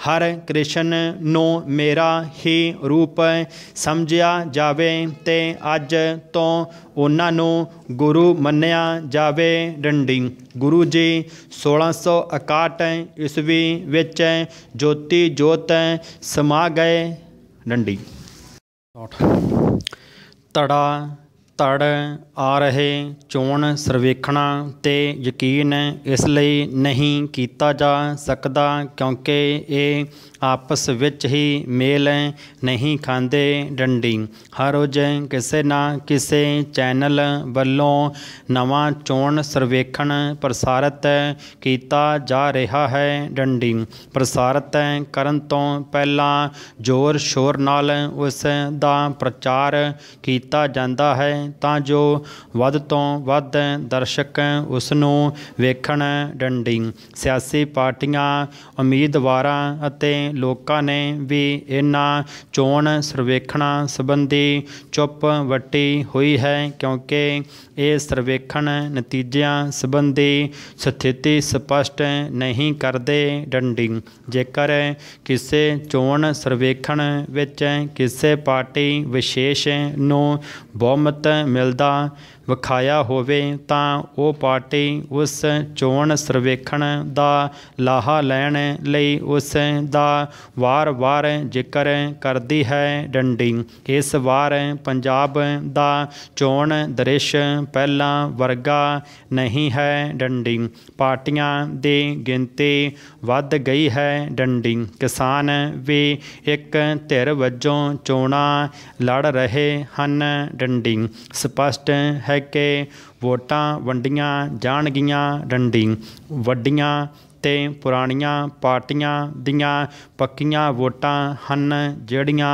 ਹਰ ਕ੍ਰਿਸ਼ਨ ਨੂੰ ਮੇਰਾ ਹੀ ਰੂਪ ਸਮਝਿਆ ਜਾਵੇ ਤੇ ਅੱਜ ਤੋਂ ਉਹਨਾਂ ਨੂੰ ਗੁਰੂ ਮੰਨਿਆ ਜਾਵੇ ਡੰਡੀ ਗੁਰੂ ਜੀ 1661 ਈਸਵੀ ਵਿੱਚ ਜੋਤੀ ਜੋਤ ਸਮਾ ਗਏ ਡੰਡੀ ਤੜਾ ਤੜ ਆ ਰਹੇ ਚੋਣ ਸਰਵੇਖਣਾ 'ਤੇ ਯਕੀਨ ਇਸ ਲਈ ਨਹੀਂ ਕੀਤਾ ਜਾ ਸਕਦਾ ਕਿਉਂਕਿ ਇਹ ਆਪਸ ਵਿੱਚ ਹੀ ਮੇਲ ਨਹੀਂ ਖਾਂਦੇ ਡੰਡੀ ਹਰ ਰੋਜ਼ ਕਿਸੇ ਨਾ ਕਿਸੇ ਚੈਨਲ ਵੱਲੋਂ ਨਵਾਂ ਚੋਣ ਸਰਵੇਖਣ ਪ੍ਰਸਾਰਿਤ ਕੀਤਾ ਜਾ ਰਿਹਾ ਹੈ ਡੰਡੀ ਪ੍ਰਸਾਰਿਤ ਕਰਨ ਤੋਂ ਪਹਿਲਾਂ ਜ਼ੋਰ ਸ਼ੋਰ ਨਾਲ ਉਸ ਦਾ ਪ੍ਰਚਾਰ ਕੀਤਾ ਜਾਂਦਾ ਹੈ ਤਾਂ ਜੋ ਵੱਧ ਤੋਂ ਵੱਧ ਦਰਸ਼ਕ ਉਸ ਨੂੰ ਵੇਖਣ ਡੰਡੀ ਸਿਆਸੀ ਪਾਰਟੀਆਂ ਉਮੀਦਵਾਰਾਂ ਅਤੇ ਲੋਕਾਂ ਨੇ ਵੀ ਇਹਨਾਂ ਚੋਣ ਸਰਵੇਖਣਾ ਸੰਬੰਧੀ ਚੁੱਪ ਵੱਟੀ ਹੋਈ ਹੈ ਕਿਉਂਕਿ ਇਹ ਸਰਵੇਖਣ ਨਤੀਜਿਆਂ ਸੰਬੰਧੀ ਸਥਿਤੀ ਸਪਸ਼ਟ ਨਹੀਂ ਕਰਦੇ ਡੰਡੀ ਜੇਕਰ ਕਿਸੇ ਚੋਣ ਸਰਵੇਖਣ ਵਿੱਚ ਕਿਸੇ ਪਾਰਟੀ ਵਿਸ਼ੇਸ਼ ਨੂੰ ਬਹੁਮਤ ਮਿਲਦਾ ਵਿਖਾਇਆ ਹੋਵੇ ਤਾਂ ਉਹ ਪਾਰਟੀ ਉਸ ਚੋਣ ਸਰਵੇਖਣ ਦਾ ਲਾਹਾ ਲੈਣ ਲਈ ਉਸ ਦਾ ਵਾਰ-ਵਾਰ ਜ਼ਿਕਰ ਕਰਦੀ ਹੈ ਡੰਡੀ ਇਸ ਵਾਰ ਪੰਜਾਬ ਦਾ ਚੋਣ ਦ੍ਰਿਸ਼ ਪਹਿਲਾਂ ਵਰਗਾ ਨਹੀਂ ਹੈ ਡੰਡੀ ਪਾਰਟੀਆਂ ਦੇ ਗਿਣਤੀ ਵੱਧ ਗਈ ਹੈ ਡੰਡੀ ਕਿਸਾਨ ਵੀ ਇੱਕ ਧਿਰ ਵੱਜੋਂ ਚੋਣਾ ਲੜ ਰਹੇ ਹਨ ਡੰਡੀ ਸਪਸ਼ਟ ਹੈ ਲੈ ਕੇ ਵੋਟਾਂ ਵੰਡੀਆਂ ਜਾਣਗੀਆਂ ਡੰਡੀ ਵੱਡੀਆਂ ਤੇ ਪੁਰਾਣੀਆਂ ਪਾਰਟੀਆਂ ਦੀਆਂ ਪੱਕੀਆਂ ਵੋਟਾਂ ਹਨ ਜਿਹੜੀਆਂ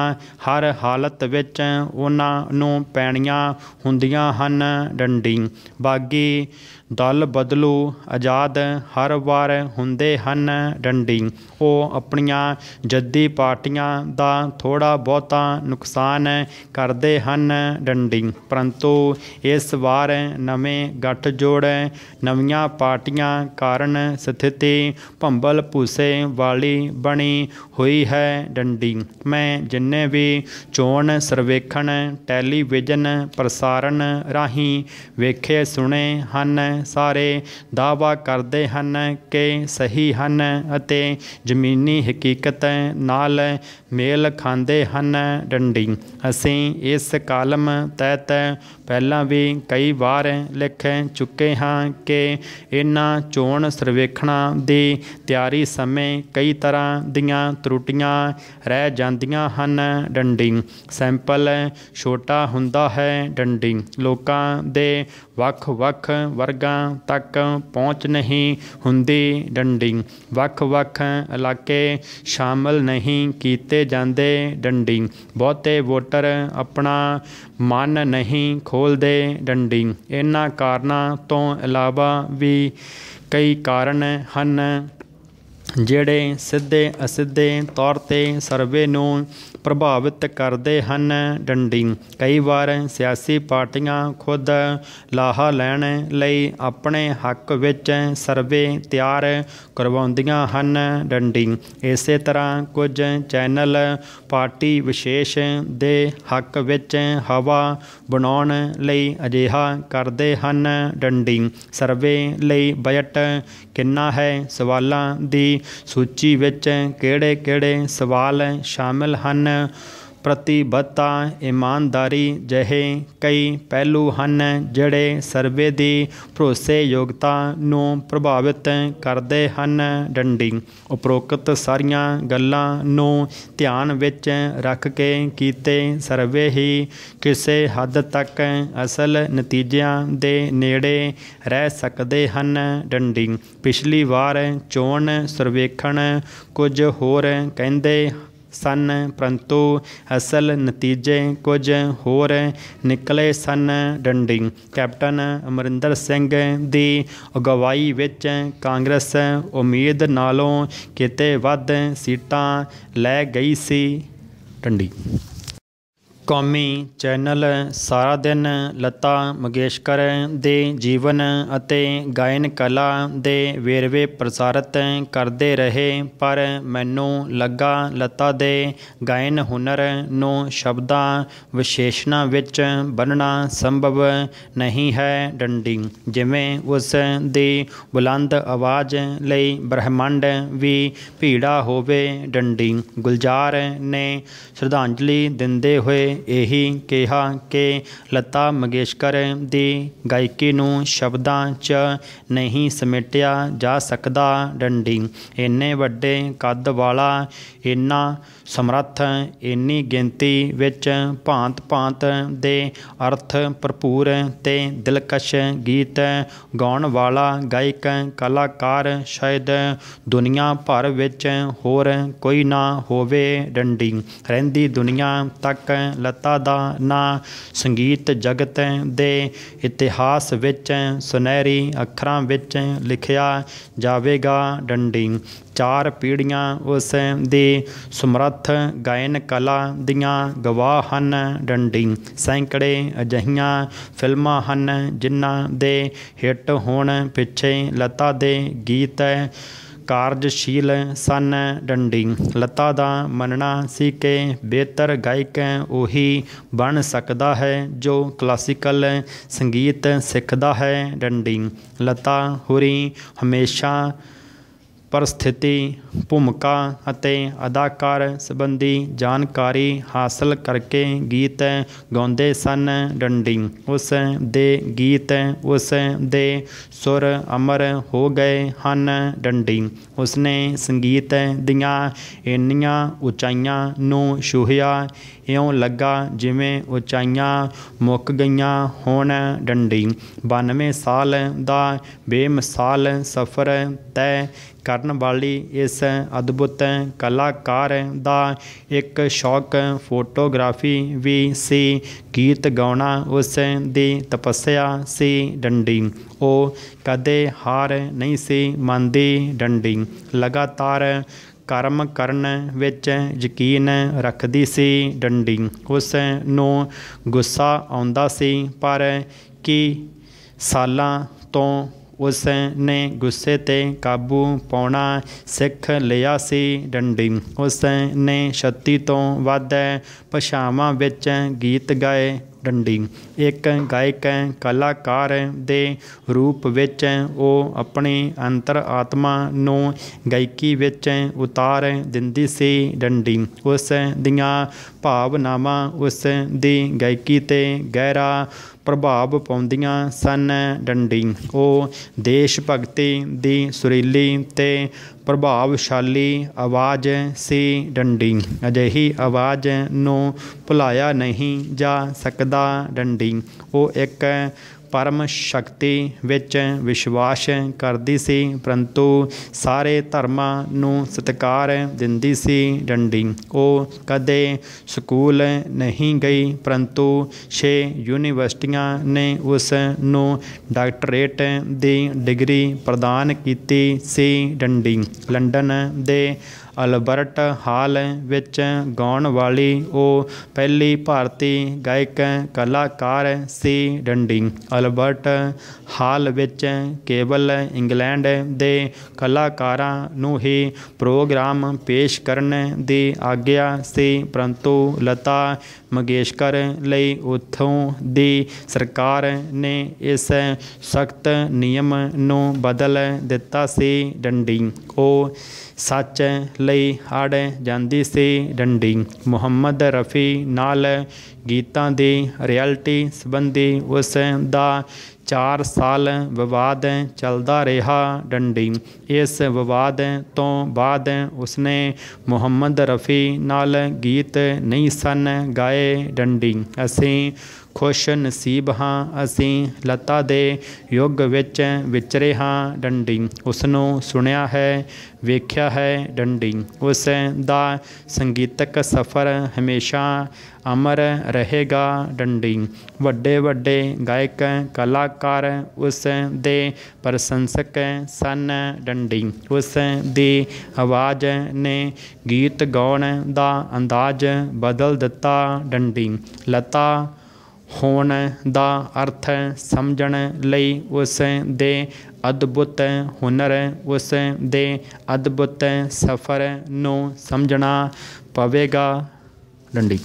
ਹਰ ਹਾਲਤ ਵਿੱਚ ਉਹਨਾਂ ਨੂੰ ਪੈਣੀਆਂ ਹੁੰਦੀਆਂ ਹਨ ਡੰਡੀ ਬਾਗੀ ਦਲ ਬਦਲੂ ਆਜ਼ਾਦ ਹਰ ਵਾਰ ਹੁੰਦੇ ਹਨ ਡੰਡੀ ਉਹ ਆਪਣੀਆਂ ਜੱਦੀ ਪਾਰਟੀਆਂ ਦਾ ਥੋੜਾ ਬਹੁਤਾ ਨੁਕਸਾਨ ਕਰਦੇ ਹਨ ਡੰਡੀ ਪਰੰਤੂ ਇਸ ਵਾਰ ਨਵੇਂ ਗੱਠ ਜੋੜ ਨਵੀਆਂ ਪਾਰਟੀਆਂ ਕਾਰਨ ਸਥਿਤੀ ਭੰਬਲ ਭੂਸੇ ਵਾਲੀ ਬਣੀ ਹੋਈ ਹੈ ਡੰਡੀ ਮੈਂ ਜਿੰਨੇ ਵੀ ਚੋਣ ਸਰਵੇਖਣ ਟੈਲੀਵਿਜ਼ਨ ਪ੍ਰਸਾਰਣ ਰਾਹੀਂ ਵੇਖੇ ਸੁਣੇ ਹਨ ਸਾਰੇ ਦਾਵਾ ਕਰਦੇ ਹਨ ਕਿ ਸਹੀ ਹਨ ਅਤੇ ਜ਼ਮੀਨੀ ਹਕੀਕਤ ਨਾਲ ਮੇਲ ਖਾਂਦੇ ਹਨ ਡੰਡੀ ਅਸੀਂ ਇਸ ਕਾਲਮ ਤਹਿਤ ਪਹਿਲਾਂ ਵੀ ਕਈ ਵਾਰ ਲਿਖ ਚੁੱਕੇ ਹਾਂ ਕਿ ਇਹਨਾਂ ਚੋਣ ਸਰਵੇਖਣਾਂ ਦੀ ਤਿਆਰੀ ਸਮੇਂ ਕਈ ਤਰ੍ਹਾਂ ਦੀਆਂ ਤਰੁੱਟੀਆਂ ਰਹਿ ਜਾਂਦੀਆਂ ਹਨ ਡੰਡੀ ਸੈਂਪਲ ਛੋਟਾ ਹੁੰਦਾ ਹੈ ਡੰਡੀ ਲੋਕਾਂ ਦੇ ਵੱਖ-ਵੱਖ ਵਰਗਾਂ ਤੱਕ ਪਹੁੰਚ ਨਹੀਂ ਹੁੰਦੀ ਡੰਡੀ ਵੱਖ-ਵੱਖ ਇਲਾਕੇ ਸ਼ਾਮਲ ਨਹੀਂ ਕੀਤੇ ਜਾਂਦੇ ਡੰਡੀ ਬਹੁਤੇ ਵੋਟਰ ਆਪਣਾ ਮਨ ਨਹੀਂ ਖੋਲਦੇ ਡੰਡੀ ਇਹਨਾਂ ਕਾਰਨਾਂ ਤੋਂ ਇਲਾਵਾ ਵੀ ਕਈ ਕਾਰਨ ਹਨ ਜਿਹੜੇ ਸਿੱਧੇ ਅਸਿੱਧੇ ਤੌਰ ਤੇ ਸਰਵੇ ਨੂੰ ਪ੍ਰਭਾਵਿਤ ਕਰਦੇ ਹਨ ਡੰਡੀ ਕਈ ਵਾਰ ਸਿਆਸੀ ਪਾਰਟੀਆਂ ਖੁਦ ਲਾਹਾ ਲੈਣ ਲਈ ਆਪਣੇ ਹੱਕ ਵਿੱਚ ਸਰਵੇ ਤਿਆਰ ਕਰਵਾਉਂਦੀਆਂ ਹਨ ਡੰਡੀ ਇਸੇ ਤਰ੍ਹਾਂ ਕੁਝ ਚੈਨਲ ਪਾਰਟੀ ਵਿਸ਼ੇਸ਼ ਦੇ ਹੱਕ ਵਿੱਚ ਹਵਾ ਬਣਾਉਣ ਲਈ ਅਜਿਹਾ ਕਰਦੇ ਹਨ ਡੰਡੀ ਸਰਵੇ ਲਈ ਬਜਟ ਕਿੰਨਾ ਹੈ ਸਵਾਲਾਂ ਦੀ ਸੂਚੀ ਵਿੱਚ ਕਿਹੜੇ ਕਿਹੜੇ ਸਵਾਲ ਸ਼ਾਮਿਲ ਹਨ ਪ੍ਰਤੀਬੱਧਤਾ ਇਮਾਨਦਾਰੀ ਜਿਹੇ ਕਈ ਪਹਿਲੂ ਹਨ ਜਿਹੜੇ ਸਰਵੇ ਦੀ ਭਰੋਸੇਯੋਗਤਾ ਨੂੰ ਪ੍ਰਭਾਵਿਤ ਕਰਦੇ ਹਨ ਡੰਡੀ ਉਪਰੋਕਤ ਸਾਰੀਆਂ ਗੱਲਾਂ ਨੂੰ ਧਿਆਨ ਵਿੱਚ ਰੱਖ ਕੇ ਕੀਤੇ ਸਰਵੇ ਹੀ ਕਿਸੇ ਹੱਦ ਤੱਕ ਅਸਲ ਨਤੀਜਿਆਂ ਦੇ ਨੇੜੇ ਰਹਿ ਸਕਦੇ ਹਨ ਡੰਡੀ ਪਿਛਲੀ ਵਾਰ ਚੋਣ ਸਰਵੇਖਣ ਕੁਝ ਹੋਰ ਕਹਿੰਦੇ ਸਨ ਪਰੰਤੂ ਅਸਲ ਨਤੀਜੇ ਕੁਝ ਹੋਰ ਨਿਕਲੇ ਸਨ ਡੰਡੀ ਕੈਪਟਨ ਅਮਰਿੰਦਰ ਸਿੰਘ ਦੀ ਅਗਵਾਈ ਵਿੱਚ ਕਾਂਗਰਸ ਉਮੀਦ ਨਾਲੋਂ ਕਿਤੇ ਵੱਧ ਸੀਟਾਂ ਲੈ ਗਈ ਸੀ ਡੰਡੀ ਕੌਮੀ ਚੈਨਲ ਸਾਰਾ ਦਿਨ ਲਤਾ ਮੰਗੇਸ਼ਕਰ ਦੇ ਜੀਵਨ ਅਤੇ ਗਾਇਨ ਕਲਾ ਦੇ ਵੇਰਵੇ ਪ੍ਰਸਾਰਿਤ ਕਰਦੇ ਰਹੇ ਪਰ ਮੈਨੂੰ ਲੱਗਾ ਲਤਾ ਦੇ ਗਾਇਨ ਹੁਨਰ ਨੂੰ ਸ਼ਬਦਾਂ ਵਿਸ਼ੇਸ਼ਣਾ ਵਿੱਚ ਬੰਨਣਾ ਸੰਭਵ ਨਹੀਂ ਹੈ ਡੰਡੀ ਜਿਵੇਂ ਉਸ ਦੀ ਬੁਲੰਦ ਆਵਾਜ਼ ਲਈ ਬ੍ਰਹਿਮੰਡ ਵੀ ਭੀੜਾ ਹੋਵੇ ਡੰਡੀ ਗੁਲਜ਼ਾਰ ਨੇ ਸ਼ਰਧਾਂਜਲੀ ਦਿੰਦੇ ਹੋਏ ਇਹੀ ਕਿਹਾ ਕਿ ਲਤਾ ਮੰਗੇਸ਼ਕਰ ਦੀ ਗਾਇਕੀ ਨੂੰ ਸ਼ਬਦਾਂ 'ਚ ਨਹੀਂ ਸਮੇਟਿਆ ਜਾ ਸਕਦਾ ਡੰਡੀ ਇੰਨੇ ਵੱਡੇ ਕੱਦ ਵਾਲਾ ਇੰਨਾ ਸਮਰੱਥ ਇੰਨੀ ਗਿਣਤੀ ਵਿੱਚ ਭਾਂਤ ਭਾਂਤ ਦੇ ਅਰਥ ਭਰਪੂਰ ਤੇ ਦਿਲਕਸ਼ ਗੀਤ ਗਾਉਣ ਵਾਲਾ ਗਾਇਕ ਕਲਾਕਾਰ ਸ਼ਾਇਦ ਦੁਨੀਆ ਭਰ ਵਿੱਚ ਹੋਰ ਕੋਈ ਨਾ ਹੋਵੇ ਡੰਡੀ ਰਹਿੰਦੀ ਦੁਨੀਆ ਤੱਕ ਲਤਾ ਦਾ ਨਾਂ ਸੰਗੀਤ ਜਗਤ ਦੇ ਇਤਿਹਾਸ ਵਿੱਚ ਸੁਨਹਿਰੀ ਅੱਖਰਾਂ ਵਿੱਚ ਲਿਖਿਆ ਜਾਵੇਗਾ ਡੰਡੀ ਚਾਰ ਪੀੜੀਆਂ ਉਸ ਦੇ ਸਮਰੱਥ ਗਾਇਨ ਕਲਾ ਦੀਆਂ ਗਵਾਹ ਹਨ ਡੰਡੀ ਸੈਂਕੜੇ ਅਜਹੀਆਂ ਫਿਲਮਾਂ ਹਨ ਜਿਨ੍ਹਾਂ ਦੇ ਹਿੱਟ ਹੋਣ ਪਿੱਛੇ ਲਤਾ ਦੇ ਗੀਤ ਕਾਰਜਸ਼ੀਲ ਸਨ ਡੰਡੀ ਲਤਾ ਦਾ ਮੰਨਣਾ ਸੀ ਕਿ ਬਿਹਤਰ ਗਾਇਕ ਉਹੀ ਬਣ ਸਕਦਾ ਹੈ ਜੋ ਕਲਾਸੀਕਲ ਸੰਗੀਤ ਸਿੱਖਦਾ ਹੈ ਡੰਡੀ ਲਤਾ ਹੁਰੀ ਹਮੇਸ਼ਾ ਪਰਸਥਿਤੀ ਭੂਮਿਕਾ ਅਤੇ ਅਦਾਕਾਰ ਸੰਬੰਧੀ ਜਾਣਕਾਰੀ ਹਾਸਲ ਕਰਕੇ ਗੀਤ ਗਾਉਂਦੇ ਸਨ ਡੰਡੀ ਉਸ ਦੇ ਗੀਤ ਉਸ ਦੇ ਸੁਰ ਅਮਰ ਹੋ ਗਏ ਹਨ ਡੰਡੀ ਉਸਨੇ ਸੰਗੀਤ ਦੀਆਂ ਇੰਨੀਆਂ ਉਚਾਈਆਂ ਨੂੰ ਛੂਹਿਆ ਇਉਂ ਲੱਗਾ ਜਿਵੇਂ ਉਚਾਈਆਂ ਮੁੱਕ ਗਈਆਂ ਹੋਣ ਡੰਡੀ 92 ਸਾਲ ਦਾ ਬੇਮਿਸਾਲ ਸਫ਼ਰ ਤੈ ਕਰਨ ਵਾਲੀ ਇਸ ਅਦਭੁਤ ਕਲਾਕਾਰ ਦਾ ਇੱਕ ਸ਼ੌਕ ਫੋਟੋਗ੍ਰਾਫੀ ਵੀ ਸੀ ਗੀਤ ਗਾਉਣਾ ਉਸ ਦੀ ਤਪੱਸਿਆ ਸੀ ਡੰਡੀ ਉਹ ਕਦੇ ਹਾਰ ਨਹੀਂ ਸੀ ਮੰਨਦੀ ਡੰਡੀ ਲਗਾਤਾਰ ਕਰਮ ਕਰਨ ਵਿੱਚ ਯਕੀਨ ਰੱਖਦੀ ਸੀ ਡੰਡੀ ਉਸ ਨੂੰ ਗੁੱਸਾ ਆਉਂਦਾ ਸੀ ਪਰ ਕਿ ਸਾਲਾਂ ਤੋਂ ਉਸ ਨੇ ਗੁੱਸੇ ਤੇ ਕਾਬੂ ਪਾਉਣਾ ਸਿੱਖ ਲਿਆ ਸੀ ਡੰਡੀ ਉਸ ਨੇ 36 ਤੋਂ ਵੱਧ ਪਛਾਵਾਂ ਵਿੱਚ ਗੀਤ ਗਾਏ ਡੰਡੀ ਇੱਕ ਗਾਇਕ ਕਲਾਕਾਰ ਦੇ ਰੂਪ ਵਿੱਚ ਉਹ ਆਪਣੀ ਅੰਤਰ ਆਤਮਾ ਨੂੰ ਗਾਇਕੀ ਵਿੱਚ ਉਤਾਰ ਦਿੰਦੀ ਸੀ ਡੰਡੀ ਉਸ ਦੀਆਂ ਭਾਵਨਾਵਾਂ ਉਸ ਦੀ ਗਾਇਕੀ ਤੇ ਗਹਿਰਾ ਪ੍ਰਭਾਵ ਪਾਉਂਦੀਆਂ ਸਨ ਡੰਡੀ ਉਹ ਦੇਸ਼ ਭਗਤੀ ਦੀ ਸੁਰੀਲੀ ਤੇ ਪ੍ਰਭਾਵਸ਼ਾਲੀ ਆਵਾਜ਼ ਸੀ ਡੰਡੀ ਅਜਿਹੀ ਆਵਾਜ਼ ਨੂੰ ਭੁਲਾਇਆ ਨਹੀਂ ਜਾ ਸਕਦਾ ਡੰਡੀ ਉਹ ਇੱਕ ਪਰਮ ਸ਼ਕਤੀ ਵਿੱਚ ਵਿਸ਼ਵਾਸ ਕਰਦੀ ਸੀ ਪਰੰਤੂ ਸਾਰੇ ਧਰਮਾਂ ਨੂੰ ਸਤਿਕਾਰ ਦਿੰਦੀ ਸੀ ਡੰਡੀ ਉਹ ਕਦੇ ਸਕੂਲ ਨਹੀਂ ਗਈ ਪਰੰਤੂ 6 ਯੂਨੀਵਰਸਿਟੀਆਂ ਨੇ ਉਸ ਨੂੰ ਡਾਕਟਰੇਟ ਦੀ ਡਿਗਰੀ ਪ੍ਰਦਾਨ ਕੀਤੀ ਸੀ ਡੰਡੀ ਲੰਡਨ ਦੇ ਅਲਬਰਟ ਹਾਲ ਵਿੱਚ ਗਾਉਣ ਵਾਲੀ ਉਹ ਪਹਿਲੀ ਭਾਰਤੀ ਗਾਇਕ ਕਲਾਕਾਰ ਸੀ ਡੰਡੀ ਅਲਬਰਟ ਹਾਲ ਵਿੱਚ ਕੇਵਲ ਇੰਗਲੈਂਡ ਦੇ ਕਲਾਕਾਰਾਂ ਨੂੰ ਹੀ ਪ੍ਰੋਗਰਾਮ ਪੇਸ਼ ਕਰਨ ਦੀ ਆਗਿਆ ਸੀ ਪਰੰਤੂ ਲਤਾ ਮਗੇਸ਼ਕਰ ਲਈ ਉਥੋਂ ਦੀ ਸਰਕਾਰ ਨੇ ਇਸ ਸਖਤ ਨਿਯਮ ਨੂੰ ਬਦਲ ਦਿੱਤਾ ਸੀ ਡੰਡੀ ਉਹ ਸੱਚ ਲਈ ਹੜ ਜਾਂਦੀ ਸੀ ਡੰਡੀ ਮੁਹੰਮਦ ਰਫੀ ਨਾਲ ਗੀਤਾਂ ਦੇ ਰਿਐਲਿਟੀ ਸੰਬੰਧੀ ਉਸ ਦਾ 4 ਸਾਲ ਵਿਵਾਦ ਚੱਲਦਾ ਰਿਹਾ ਡੰਡੀ ਇਸ ਵਿਵਾਦ ਤੋਂ ਬਾਅਦ ਉਸਨੇ ਮੁਹੰਮਦ ਰਫੀ ਨਾਲ ਗੀਤ ਨਹੀਂ ਸਨ ਗਾਏ ਡੰਡੀ ਅਸੀਂ ਖੁਸ਼ ਨਸੀਬ ਹਾਂ ਅਸੀਂ ਲਤਾ ਦੇ ਯੁੱਗ ਵਿੱਚ ਵਿਚਰੇ ਹਾਂ ਡੰਡੀ ਉਸ ਨੂੰ ਸੁਣਿਆ ਹੈ ਵੇਖਿਆ ਹੈ ਡੰਡੀ ਉਸ ਦਾ ਸੰਗੀਤਕ ਸਫ਼ਰ ਹਮੇਸ਼ਾ ਅਮਰ ਰਹੇਗਾ ਡੰਡੀ ਵੱਡੇ ਵੱਡੇ ਗਾਇਕ ਕਲਾਕਾਰ ਉਸ ਦੇ ਪ੍ਰਸ਼ੰਸਕ ਸਨ ਡੰਡੀ ਉਸ ਦੀ ਆਵਾਜ਼ ਨੇ ਗੀਤ ਗਾਉਣ ਦਾ ਅੰਦਾਜ਼ ਬਦਲ ਦਿੱਤਾ ਡੰਡੀ ਲਤਾ ਹੋਣ ਦਾ ਅਰਥ ਸਮਝਣ ਲਈ ਉਸ ਦੇ ਅਦਭੁਤ ਹੁਨਰ ਉਸ ਦੇ ਅਦਭੁਤ ਸਫ਼ਰ ਨੂੰ ਸਮਝਣਾ ਪਵੇਗਾ ਡੰਡੀ